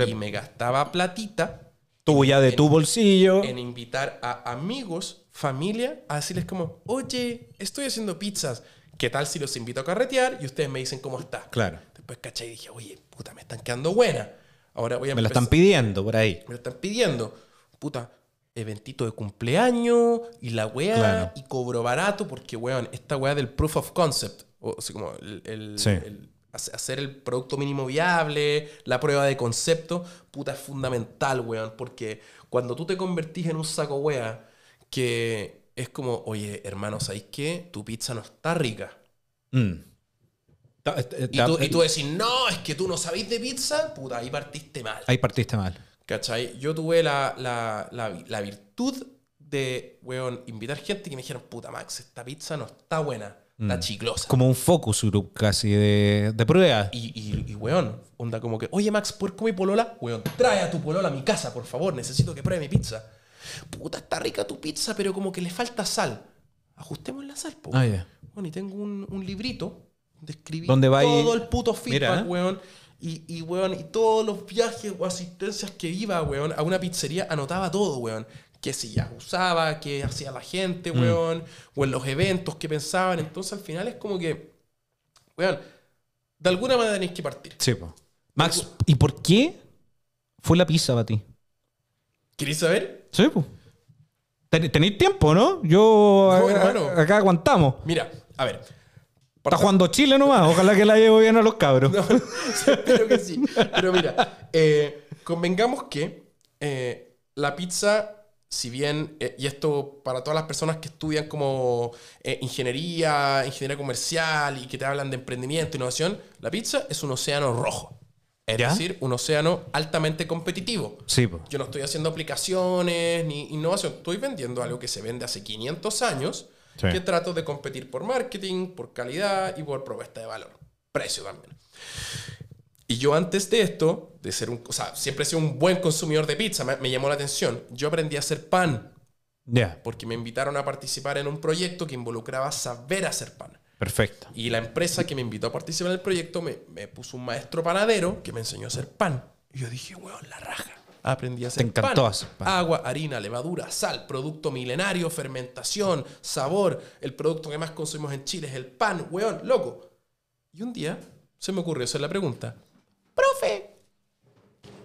y me gastaba platita. Tuya de tu bolsillo. En invitar a amigos, familia, a decirles como, oye, estoy haciendo pizzas. ¿Qué tal si los invito a carretear y ustedes me dicen cómo está? Claro Después caché y dije, oye, puta, me están quedando buena. Ahora voy a Me lo están pidiendo por ahí. Me lo están pidiendo. Puta, eventito de cumpleaños y la wea y cobro barato porque, weón, esta wea del proof of concept, o, sea, como el, hacer el producto mínimo viable, la prueba de concepto, puta, es fundamental, weón, porque cuando tú te convertís en un saco weá que es como, oye, hermano, ¿sabéis qué? Tu pizza no está rica. Mm. Eh, y, eh, tú, decís, no, es que tú no sabéis de pizza, puta, ahí partiste mal. Ahí partiste mal. ¿Cachai? Yo tuve la, virtud de, weón, invitar gente que me dijeron, puta, Max, esta pizza no está buena, la mm. chiclosa. Como un focus group casi de, de prueba. Y, y, weón, onda como que, oye, Max, ¿puedes y polola? Weón, trae a tu polola a mi casa, por favor, necesito que pruebe mi pizza. Puta, está rica tu pizza, pero como que le falta sal. Ajustemos la sal, po. Ah, bueno, y tengo un, un librito Describí todo el puto feedback, ¿eh? weón. Y, y, weón, y todos los viajes o asistencias que iba, weón, a una pizzería anotaba todo, weón. si ya usaba, qué hacía la gente, mm. weón, o en los eventos que pensaban. Entonces al final es como que, weón, de alguna manera tenéis que partir. Sí, po. Max, ¿y por qué fue la pizza para ti? ¿Queréis saber? Sí, pues. tenéis tiempo, ¿no? Yo. acá aguantamos. Mira, a ver. Está jugando Chile nomás. Ojalá que la llevo bien a los cabros. espero que sí. Pero mira, eh, convengamos que eh, la pizza si bien, eh, y esto para todas las personas que estudian como ingeniería, ingeniería comercial y que te hablan de emprendimiento, innovación, la pizza es un océano rojo. Es decir, un océano altamente competitivo. Sí, Yo no estoy haciendo aplicaciones ni innovación, estoy vendiendo algo que se vende hace 500 años que trato de competir por marketing, por calidad y por propuesta de valor. Precio también. Y yo antes de esto, de ser un, o sea, siempre he sido un buen consumidor de pizza, me, llamó la atención. Yo aprendí a hacer pan. ya, Porque me invitaron a participar en un proyecto que involucraba saber hacer pan. Perfecto. Y la empresa que me invitó a participar en el proyecto me, me puso un maestro panadero que me enseñó a hacer pan. Y yo dije, weón, la raja. Aprendí a hacer pan, agua, harina, levadura, sal, producto milenario, fermentación, sabor. El producto que más consumimos en Chile es el pan, weón, loco. Y un día se me ocurrió hacer la pregunta, profe,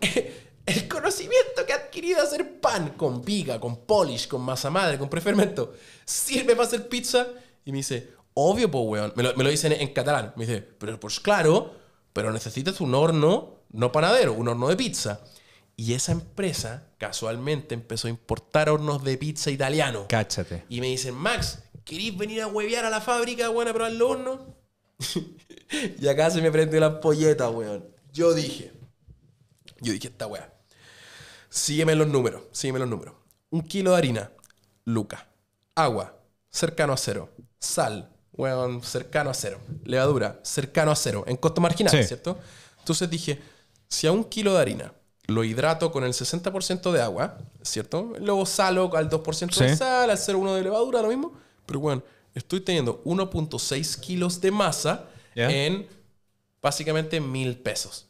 el conocimiento que he adquirido hacer pan con viga, con polish, con masa madre, con prefermento, ¿sirve para hacer pizza? Y me dice, obvio, pues, weón. Me lo, me dicen en, en catalán. Me dice, pero pues claro, pero necesitas un horno, no panadero, un horno de pizza. Y esa empresa casualmente empezó a importar hornos de pizza italiano. Cáchate. Y me dicen, Max, ¿querís venir a huevear a la fábrica, weón, a probar los hornos? y acá se me prendió la polleta, weón. Yo dije, yo dije, esta weá. Sígueme los números, sígueme los números. Un kilo de harina, Luca. Agua, cercano a cero. Sal, weón, cercano a cero. Levadura, cercano a cero. En costo marginal, ¿cierto? Entonces dije, si a un kilo de harina lo hidrato con el 60% de agua, ¿cierto? Luego salo al 2% de sal, al 0,1 de levadura, lo mismo. Pero bueno, estoy teniendo 1.6 kilos de masa en básicamente mil pesos.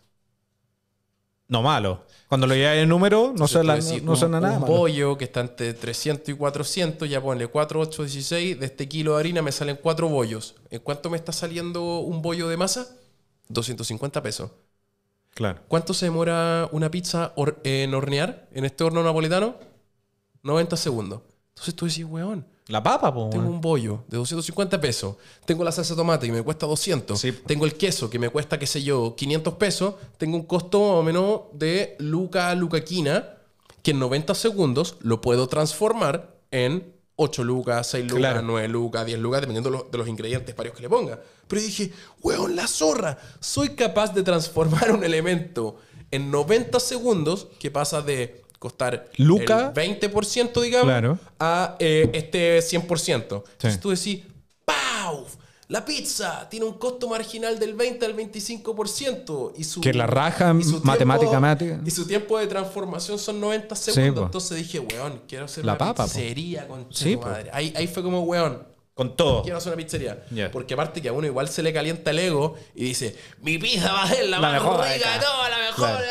No malo. Cuando lo lleva el número, no suena, no, un, nada. pollo que está entre 300 y 400, ya ponle 4, 8, 16. De este kilo de harina me salen 4 bollos. ¿En cuánto me está saliendo un bollo de masa? 250 pesos. ¿Cuánto se demora una pizza en hornear en este horno napolitano? 90 segundos. Entonces tú decís, weón. La papa, po. Tengo un bollo de 250 pesos. Tengo la salsa de tomate que me cuesta 200. Tengo el queso que me cuesta, qué sé yo, 500 pesos. Tengo un costo más o menos de luca lucaquina que en 90 segundos lo puedo transformar en 8 lucas, 6 lucas, 9 lucas, 10 lucas, dependiendo de los, ingredientes varios que le ponga. Pero dije, weón, la zorra, soy capaz de transformar un elemento en 90 segundos que pasa de costar el 20%, digamos, a eh, este 100%. Entonces tú decís, ¡pau! La pizza tiene un costo marginal del 20 al 25%. Y su, que la raja matemática... su y su tiempo de transformación son 90 segundos. Entonces dije, weón, quiero hacer una pizzería con tu madre. Ahí, ahí fue como, weón, con todo. Quiero hacer una pizzería. Porque aparte que a uno igual se le calienta el ego y dice, mi pizza va a ser la, más mejor rica, todas, la mejor.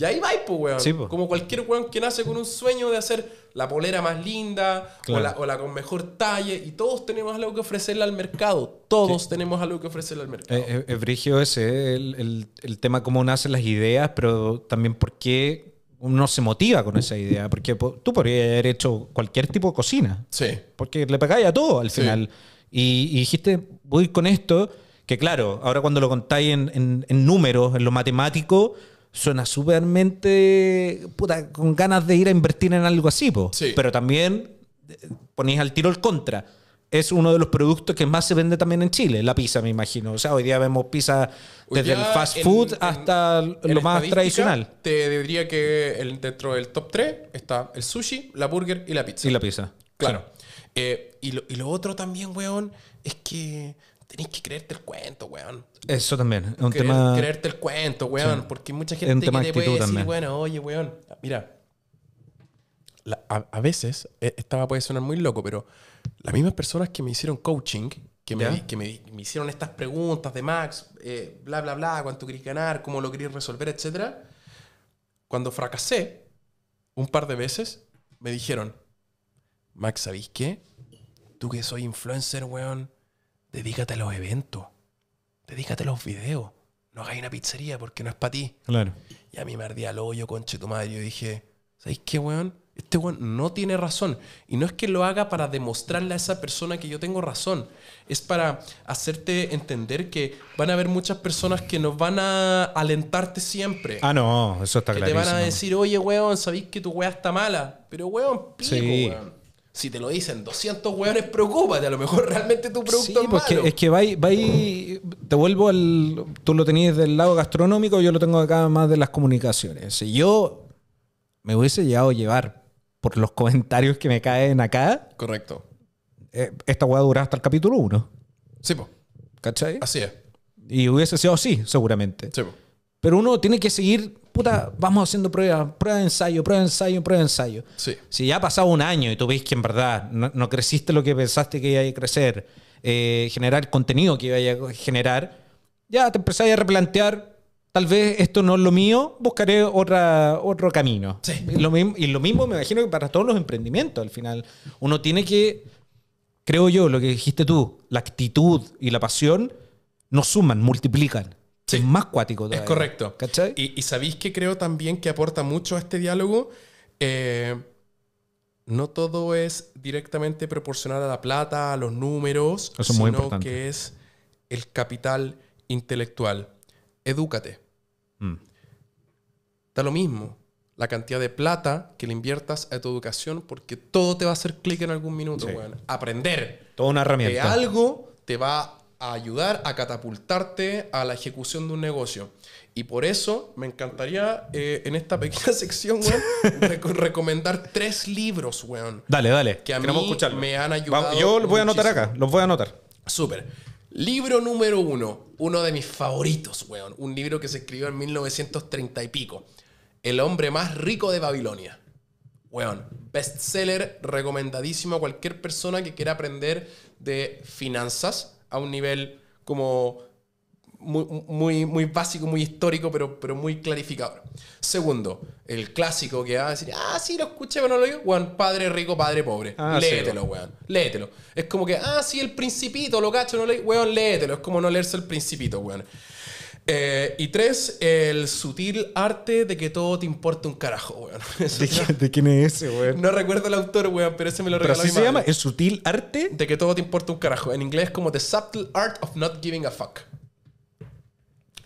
Y ahí va, pues, weón. Como cualquier weón que nace con un sueño de hacer la polera más linda o, la, con mejor talle. Y todos tenemos algo que ofrecerle al mercado. Todos tenemos algo que ofrecerle al mercado. Eh, eh, es, es ese, eh, el, el, tema cómo nacen las ideas, pero también por qué uno se motiva con esa idea, porque tú podrías haber hecho cualquier tipo de cocina. Sí. Porque le pegáis a todo al final. Y, dijiste, voy con esto, que claro, ahora cuando lo contáis en números, en lo matemático, suena súpermente con ganas de ir a invertir en algo así, pero también eh, ponéis al tiro el contra. Es uno de los productos que más se vende también en Chile, la pizza, me imagino. O sea, hoy día vemos pizza desde el fast food hasta lo más tradicional. Te diría que el, dentro del top 3 está el sushi, la burger y la pizza. Y la pizza. Claro. Eh, lo, y lo otro también, weón, es que tenés que creerte el cuento, weón. Eso también, es un Creerte el cuento, weón, porque mucha gente que te puede decir, bueno, oye, weón, mira, a, veces, e, estaba puede sonar muy loco, pero las mismas personas que me hicieron coaching, que me, que me, hicieron estas preguntas de Max, eh, bla, bla, bla, cuánto querés ganar, cómo lo querés resolver, etc. Cuando fracasé un par de veces, me dijeron, Max, ¿sabéis qué? Tú que soy influencer, weón, dedícate a los eventos, dedícate a los videos. No hagáis una pizzería porque no es para ti. Claro. Y a mí me ardía el hoyo, conche tu madre. Yo dije, ¿sabéis qué, weón? Este weón no tiene razón. Y no es que lo haga para demostrarle a esa persona que yo tengo razón. Es para hacerte entender que van a haber muchas personas que nos van a alentarte siempre. Ah, no, eso está claro. te van a decir, oye, weón, sabéis que tu weá está mala. Pero, weón, pico, weón. Si te lo dicen 200 hueones, preocúpate. A lo mejor realmente tu producto sí, es porque pues Es que va, va te vuelvo al... Tú lo tenías del lado gastronómico, yo lo tengo acá más de las comunicaciones. Si yo me hubiese llegado a llevar por los comentarios que me caen acá... Correcto. Eh, esta hueá durará hasta el capítulo 1. Sí, po. ¿Cachai? Así es. Y hubiese sido así, seguramente. Sí, po. Pero uno tiene que seguir, puta, vamos haciendo pruebas, prueba de ensayo, prueba de ensayo, prueba de ensayo. Si ya ha pasado un año y tú ves que en verdad no, creciste lo que pensaste que iba a crecer, eh, generar contenido que iba a generar, ya te empezás a replantear, tal vez esto no es lo mío, buscaré otra, otro camino. Y, lo mismo, y lo mismo me imagino que para todos los emprendimientos al final. Uno tiene que, creo yo, lo que dijiste tú, la actitud y la pasión no suman, multiplican. Es más cuático Es correcto. ¿Cachai? Y, sabéis que creo también que aporta mucho a este diálogo. Eh, no todo es directamente proporcional a la plata, a los números, sino que es el capital intelectual. Edúcate. Está mm. Da lo mismo la cantidad de plata que le inviertas a tu educación porque todo te va a hacer clic en algún minuto. Aprender. Toda una herramienta. De algo te va a a ayudar a catapultarte a la ejecución de un negocio. Y por eso me encantaría eh, en esta pequeña sección, weón, recomendar tres libros, weón. Dale, dale. Que a mí me han ayudado. yo los voy a anotar acá, los voy a anotar. Súper. Libro número uno, uno de mis favoritos, weón. Un libro que se escribió en 1930 y pico. El hombre más rico de Babilonia. Weón, bestseller recomendadísimo a cualquier persona que quiera aprender de finanzas, a un nivel como muy, muy, básico, muy histórico, pero, pero muy clarificador. Segundo, el clásico que va a decir, ah, sí, lo escuché, pero no lo oí Weón, padre rico, padre pobre. Ah, léetelo, Léetelo. Es como que, ah, sí, el principito, lo cacho, no lo digo. Weón, léetelo. Es como no leerse el principito, weón. Eh, y tres, el sutil arte de que todo te importa un carajo, weón. ¿De, no, quién es ese, weón? No recuerdo el autor, weón, pero ese me lo regaló ¿Pero se llama? ¿El sutil arte? De que todo te importa un carajo. En inglés es como The Subtle Art of Not Giving a Fuck.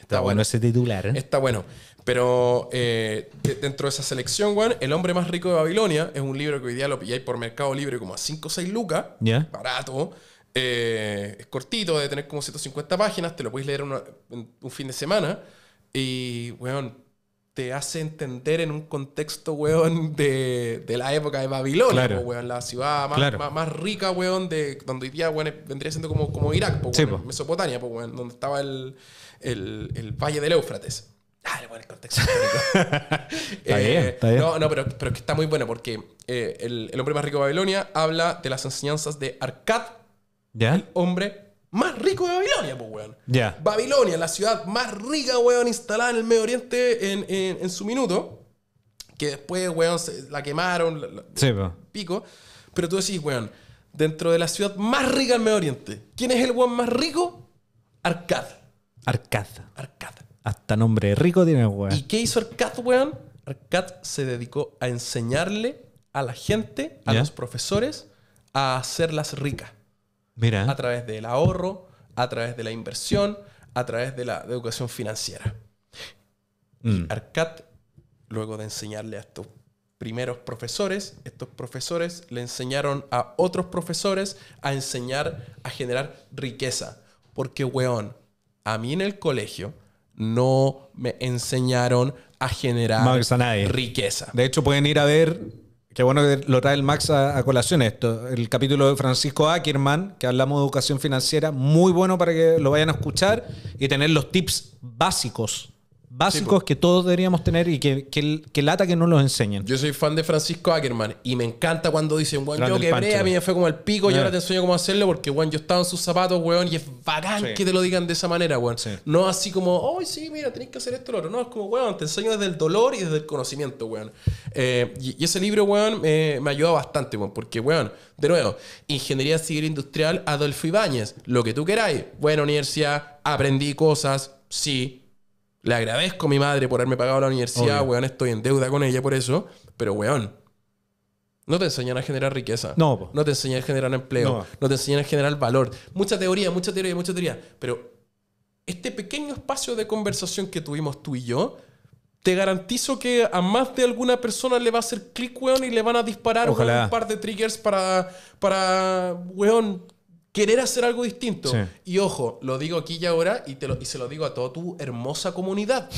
Está, bueno. ese titular. ¿eh? Está bueno. Pero eh, dentro de esa selección, weón, El hombre más rico de Babilonia es un libro que hoy día lo pilláis por Mercado Libre como a 5 o 6 lucas. Barato. Eh, es cortito, de tener como 150 páginas, te lo puedes leer un fin de semana y, weón, te hace entender en un contexto, weón, de, la época de Babilonia, pues, la ciudad más, rica, weón, de donde hoy día, vendría siendo como, como Irak, pues, Mesopotamia, pues, donde estaba el, Valle del Éufrates. Ah, contexto. Eh, está bien, No, no, pero, pero que está muy bueno porque eh, el, hombre más rico de Babilonia habla de las enseñanzas de Arcad el hombre más rico de Babilonia, pues, weón. Ya. Babilonia, la ciudad más rica, weón, instalada en el Medio Oriente en, su minuto. Que después, weón, la quemaron, pico. Pero tú decís, weón, dentro de la ciudad más rica del Medio Oriente, ¿quién es el weón más rico? Arcad. Arcad. Arcad. Hasta nombre rico tiene, weón. ¿Y qué hizo Arcad, weón? Arcad se dedicó a enseñarle a la gente, a los profesores, a hacerlas ricas a través del ahorro, a través de la inversión, a través de la educación financiera. Mm. Arcat, luego de enseñarle a estos primeros profesores, estos profesores le enseñaron a otros profesores a enseñar a generar riqueza. Porque, weón, a mí en el colegio no me enseñaron a generar riqueza. De hecho, pueden ir a ver Qué bueno que lo trae el Max a, colación esto. El capítulo de Francisco Ackerman, que hablamos de educación financiera, muy bueno para que lo vayan a escuchar y tener los tips básicos básicos que todos deberíamos tener y que, que, que, lata que no los enseñen. Yo soy fan de Francisco Ackerman y me encanta cuando dicen, weón, yo quebré, a mí me fue como el pico y eh. ahora te enseño cómo hacerlo porque, weón, yo estaba en sus zapatos, weón, y es bacán que te lo digan de esa manera, weón. No así como, oh, sí, mira, tenés que hacer esto, lo otro. No, es como, weón, te enseño desde el dolor y desde el conocimiento, weón. Eh, y, ese libro, weón, me ayuda bastante, weón, porque, weón, de nuevo, Ingeniería Civil Industrial, Adolfo Ibáñez, lo que tú queráis, Bueno, universidad, aprendí cosas, sí, le agradezco a mi madre por haberme pagado la universidad, weón. Estoy en deuda con ella por eso. Pero, weón, no te enseñan a generar riqueza. No. No te enseñan a generar empleo. No. te enseñan a generar valor. Mucha teoría, mucha teoría, mucha teoría. Pero este pequeño espacio de conversación que tuvimos tú y yo, te garantizo que a más de alguna persona le va a hacer clic, weón, y le van a disparar un par de triggers para, para, weón, querer hacer algo distinto. Y ojo, lo digo aquí y ahora y, te lo, y se lo digo a toda tu hermosa comunidad.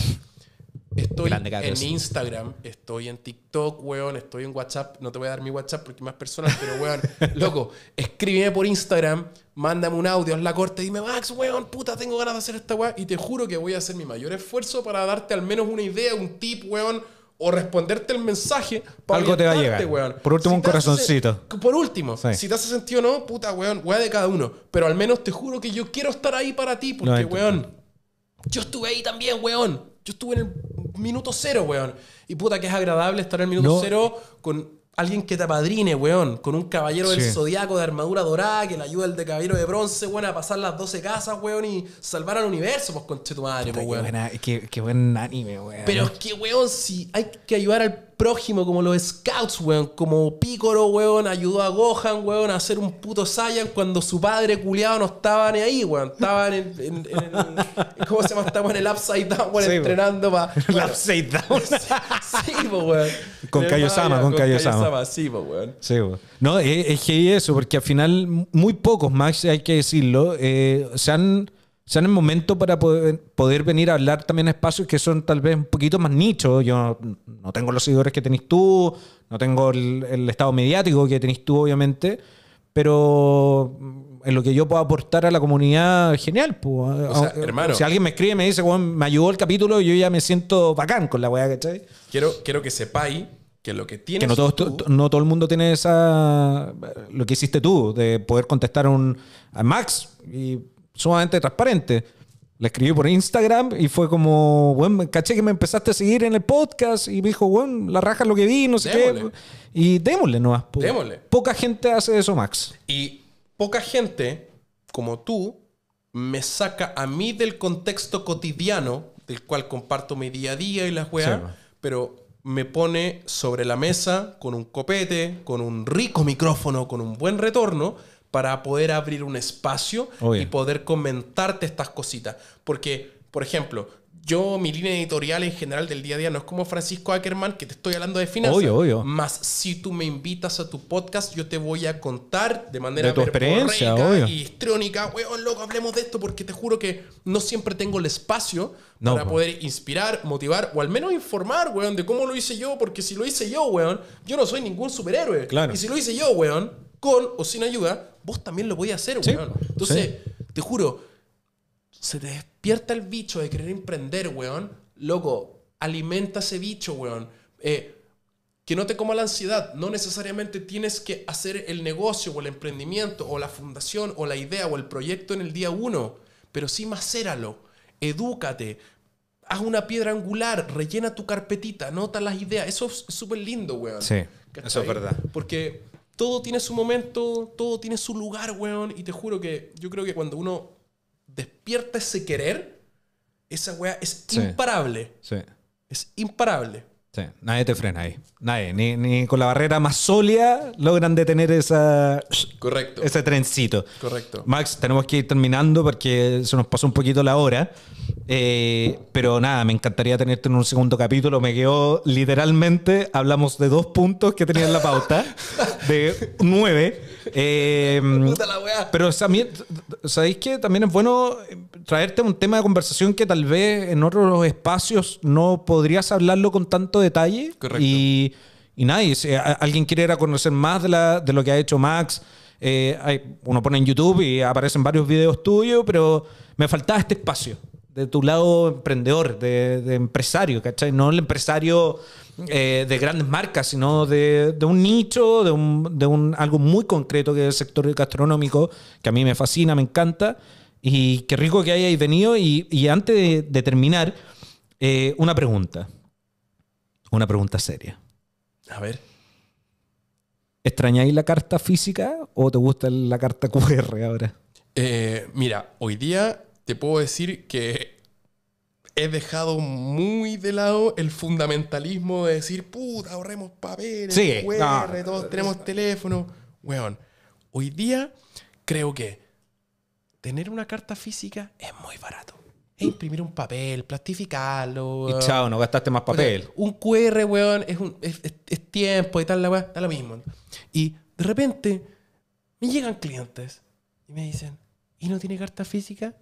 Estoy en Instagram, estoy en TikTok, weón, estoy en WhatsApp. No te voy a dar mi WhatsApp porque más personas. pero weón, loco, escríbeme por Instagram, mándame un audio, haz la corte, dime, Max, weón, puta, tengo ganas de hacer esta weá. Y te juro que voy a hacer mi mayor esfuerzo para darte al menos una idea, un tip, weón, o responderte el mensaje para Algo te va a llegar. Por último, un corazoncito. por último, si te hace sentido o no, puta, weón, weón de cada uno. Pero al menos te juro que yo quiero estar ahí para ti, porque, weón, yo estuve ahí también, weón. Yo estuve en el minuto cero, weón. Y puta, que es agradable estar en el minuto cero con alguien que te apadrine, weón, con un caballero del zodiaco de armadura dorada que le ayuda el de caballero de bronce, weón, a pasar las 12 casas, weón, y salvar al universo, pues, conche tu madre, buen anime, weón. Pero es que, weón, si hay que ayudar al prójimo, como los scouts, weón. Como Pícoro, weón, ayudó a Gohan, weón, a hacer un puto Saiyan cuando su padre culiado no estaba ni ahí, weón. Estaban en, ¿Cómo se llama? Estaban en el upside down, weón, entrenando para. upside down. sí, po, weón. Con Kaiosama, con Kaiosama. Sí, po, weón. Sí, weón. No, es, es que eso, porque al final, muy pocos, Max, hay que decirlo, eh, se han sea, en el momento para poder, poder, venir a hablar también a espacios que son tal vez un poquito más nichos. Yo no, tengo los seguidores que tenéis tú, no tengo el, estado mediático que tenéis tú, obviamente, pero en lo que yo puedo aportar a la comunidad, genial. O sea, hermano, si alguien me escribe y me dice, me ayudó el capítulo, yo ya me siento bacán con la weá, ¿cachai? Quiero, quiero que sepáis que lo que tienes. Que no, todo, no todo el mundo tiene esa. Lo que hiciste tú, de poder contestar un, a Max y sumamente transparente. Le escribí por Instagram y fue como, bueno, caché que me empezaste a seguir en el podcast y me dijo, bueno, la raja es lo que vi, no sé qué. Y démosle no más. démosle. Poca gente hace eso, Max. Y poca gente, como tú, me saca a mí del contexto cotidiano del cual comparto mi día a día y la juega, pero me pone sobre la mesa con un copete, con un rico micrófono, con un buen retorno para poder abrir un espacio oh, y poder comentarte estas cositas. Porque, por ejemplo, yo, mi línea editorial en general del día a día no es como Francisco Ackerman, que te estoy hablando de finanzas. Obvio, obvio. Más si tú me invitas a tu podcast, yo te voy a contar de manera de tu experiencia, y histrónica. weón, loco, hablemos de esto, porque te juro que no siempre tengo el espacio para poder inspirar, motivar o al menos informar, weón, de cómo lo hice yo, porque si lo hice yo, weón, yo no soy ningún superhéroe. Claro. Y si lo hice yo, weón, con o sin ayuda, vos también lo podías hacer, weón. Entonces, te juro, se te despierta el bicho de querer emprender, weón. Luego, alimenta ese bicho, weón. Eh, que no te coma la ansiedad. No necesariamente tienes que hacer el negocio o el emprendimiento o la fundación o la idea o el proyecto en el día uno, pero sí macéralo, edúcate, haz una piedra angular, rellena tu carpetita, anota las ideas. Eso es súper lindo, weón. Sí, eso es verdad. Porque todo tiene su momento, todo tiene su lugar, weón. Y te juro que yo creo que cuando uno despierta ese querer, esa weá es imparable. Sí. Es imparable nadie te frena ahí. Nadie. Ni, con la barrera más sólida logran detener esa, Correcto. ese trencito. Correcto. Max, tenemos que ir terminando porque se nos pasó un poquito la hora. Eh, pero nada, me encantaría tenerte en un segundo capítulo. Me quedo literalmente, hablamos de dos puntos que tenía en la pauta, de nueve. Eh, pero también, ¿sabéis que también es bueno traerte un tema de conversación que tal vez en otros espacios no podrías hablarlo con tanto detalle. Y, nadie, si alguien quiere ir a conocer más de, lo que ha hecho Max, eh, uno pone en YouTube y aparecen varios videos tuyos, pero me faltaba este espacio de tu lado emprendedor, de, empresario, ¿cachai? No el empresario eh, de grandes marcas, sino de, un nicho, de, un, algo muy concreto que es el sector gastronómico, que a mí me fascina, me encanta, y qué rico que hayáis venido. Y, antes de, terminar, eh, una pregunta. Una pregunta seria. A ver. ¿Extrañáis la carta física o te gusta la carta QR ahora? Eh, mira, hoy día te puedo decir que he dejado muy de lado el fundamentalismo de decir, puta, ahorremos papeles, QR, todos tenemos teléfono. Weón, hoy día creo que tener una carta física es muy barato es imprimir un papel, plastificarlo. Y chao, no gastaste más papel. un QR, weón, es, un, tiempo y tal, la weón, da lo mismo. Y de repente me llegan clientes y me dicen, ¿y no tiene carta física?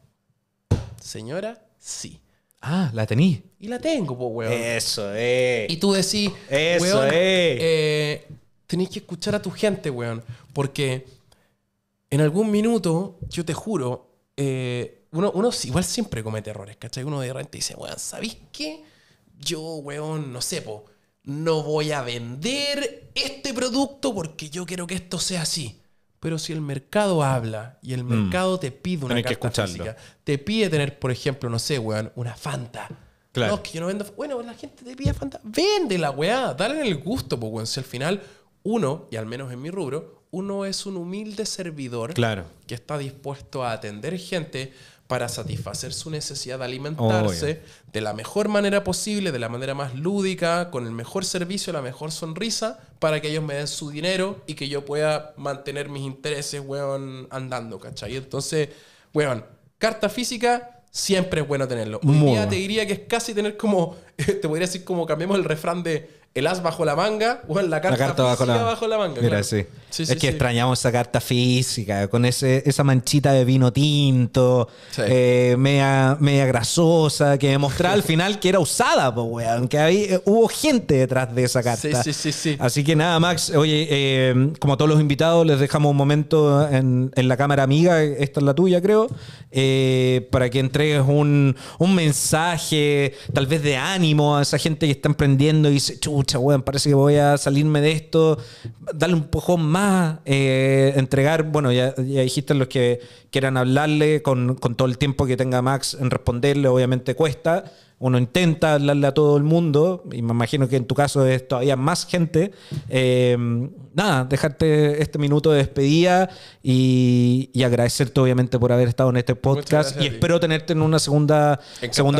Señora, sí. Ah, la tení. Y la tengo, pues, weón. Eso, eh. Y tú decís, Eso, weón, eh tenés que escuchar a tu gente, weón. Porque en algún minuto, yo te juro, eh, uno, igual siempre comete errores, ¿cachai? Uno de repente dice, weón, ¿sabéis qué? Yo, weón, no sé, no voy a vender este producto porque yo quiero que esto sea así. Pero si el mercado habla y el mm. mercado te pide una te pide tener, por ejemplo, no sé, weón, una Fanta. Claro. No, que yo no vendo. Bueno, la gente te pide Fanta. Vende la weá, dale el gusto, pues, weón. Si al final uno, y al menos en mi rubro, uno es un humilde servidor claro. que está dispuesto a atender gente, para satisfacer su necesidad de alimentarse de la mejor manera posible, de la manera más lúdica, con el mejor servicio, la mejor sonrisa, para que ellos me den su dinero y que yo pueda mantener mis intereses, weón, andando, ¿cachai? Entonces, weón, carta física siempre es bueno tenerlo. Un te diría que es casi tener como, te podría decir como cambiamos el refrán de el as bajo la manga, o en la carta, la bajo, la... manga. Mira, sí. es que extrañamos esa carta física, con ese, esa manchita de vino tinto, eh, media, grasosa, que demostraba al final que era usada, pues, weón, que eh, hubo gente detrás de esa carta. Así que nada, Max, oye, eh, como todos los invitados, les dejamos un momento en, la cámara amiga, esta es la tuya, creo, para que entregues un, mensaje, tal vez de ánimo a esa gente que está emprendiendo y dice, pucha, parece que voy a salirme de esto, darle un pojón más, eh, entregar, bueno, ya, ya, dijiste los que quieran hablarle con, con todo el tiempo que tenga Max en responderle, obviamente cuesta, uno intenta hablarle a todo el mundo, y me imagino que en tu caso es todavía más gente, eh, nada, dejarte este minuto de despedida y, agradecerte obviamente por haber estado en este podcast y espero tenerte en un segundo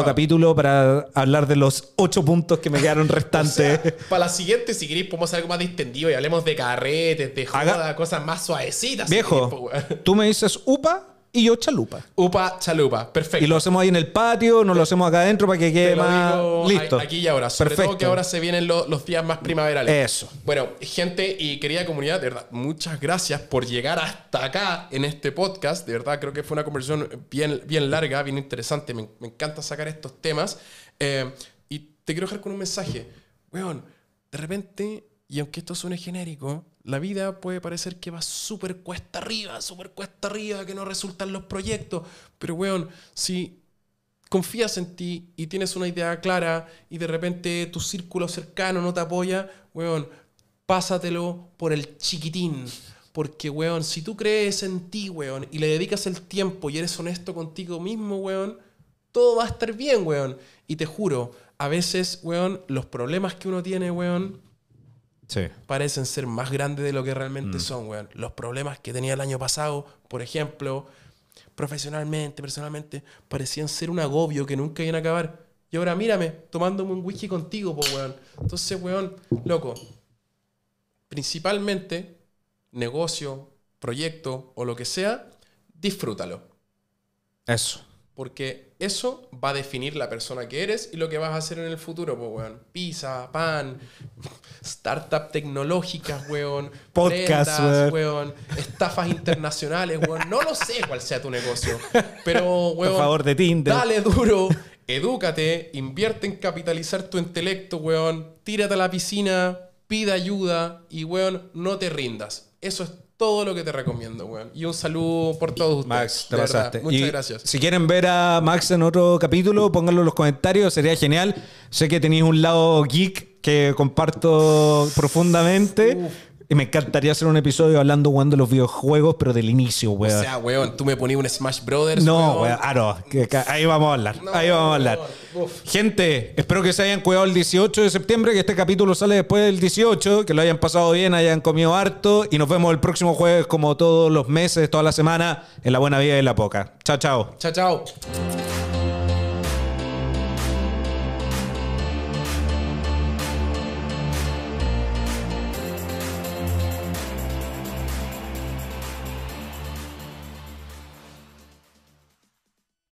capítulo para hablar de los ocho puntos que me quedaron restantes. para la siguiente, si querés, podemos hacer algo más distendido y hablemos de carretes, de joda, cosas más suavecitas. Viejo, tú me dices UPA y yo chalupa. Upa, chalupa, perfecto. Y lo hacemos ahí en el patio, nos lo hacemos acá adentro para que quede más listo. Aquí y ahora, sobre perfecto. todo que ahora se vienen los, días más primaverales. Eso. Bueno, gente y querida comunidad, de verdad, muchas gracias por llegar hasta acá en este podcast. De verdad, creo que fue una conversación bien, bien larga, bien interesante. Me, encanta sacar estos temas. Eh, y te quiero dejar con un mensaje. Weón, de repente, y aunque esto suene genérico, la vida puede parecer que va súper cuesta arriba, súper cuesta arriba, que no resultan los proyectos. Pero, weón, si confías en ti y tienes una idea clara y de repente tu círculo cercano no te apoya, weón, pásatelo por el chiquitín. Porque, weón, si tú crees en ti, weón, y le dedicas el tiempo y eres honesto contigo mismo, weón, todo va a estar bien, weón. Y te juro, a veces, weón, los problemas que uno tiene, weón, parecen ser más grandes de lo que realmente mm. son, weón. Los problemas que tenía el año pasado, por ejemplo, profesionalmente, personalmente, parecían ser un agobio que nunca iban a acabar. Y ahora mírame, tomándome un whisky contigo, po, weón. Entonces, weón, loco, principalmente, negocio, proyecto o lo que sea, disfrútalo. Eso. Porque eso va a definir la persona que eres y lo que vas a hacer en el futuro, pues, weón. Pizza, pan, startup tecnológicas, weón. Podcast, Estafas internacionales, weón. No lo sé cuál sea tu negocio. Pero, weón. Por favor, de Tinder. Dale duro. Edúcate. Invierte en capitalizar tu intelecto, weón. Tírate a la piscina. Pida ayuda. Y, weón, no te rindas. Eso es todo lo que te recomiendo, güey. Y un saludo por todos ustedes. Max, te pasaste. Muchas gracias. Si quieren ver a Max en otro capítulo, pónganlo en los comentarios, sería genial. Sé que tenéis un lado geek que comparto profundamente. Y me encantaría hacer un episodio hablando de los videojuegos, pero del inicio, weón. O sea, weón, tú me ponías un Smash Brothers. No, weón, ah, no. ahí vamos a hablar. ahí vamos a hablar. Gente, espero que se hayan cuidado el 18 de septiembre, que este capítulo sale después del 18, que lo hayan pasado bien, hayan comido harto y nos vemos el próximo jueves, como todos los meses, toda la semana, en la buena vida y la poca. Chao, chao. Chao, chao.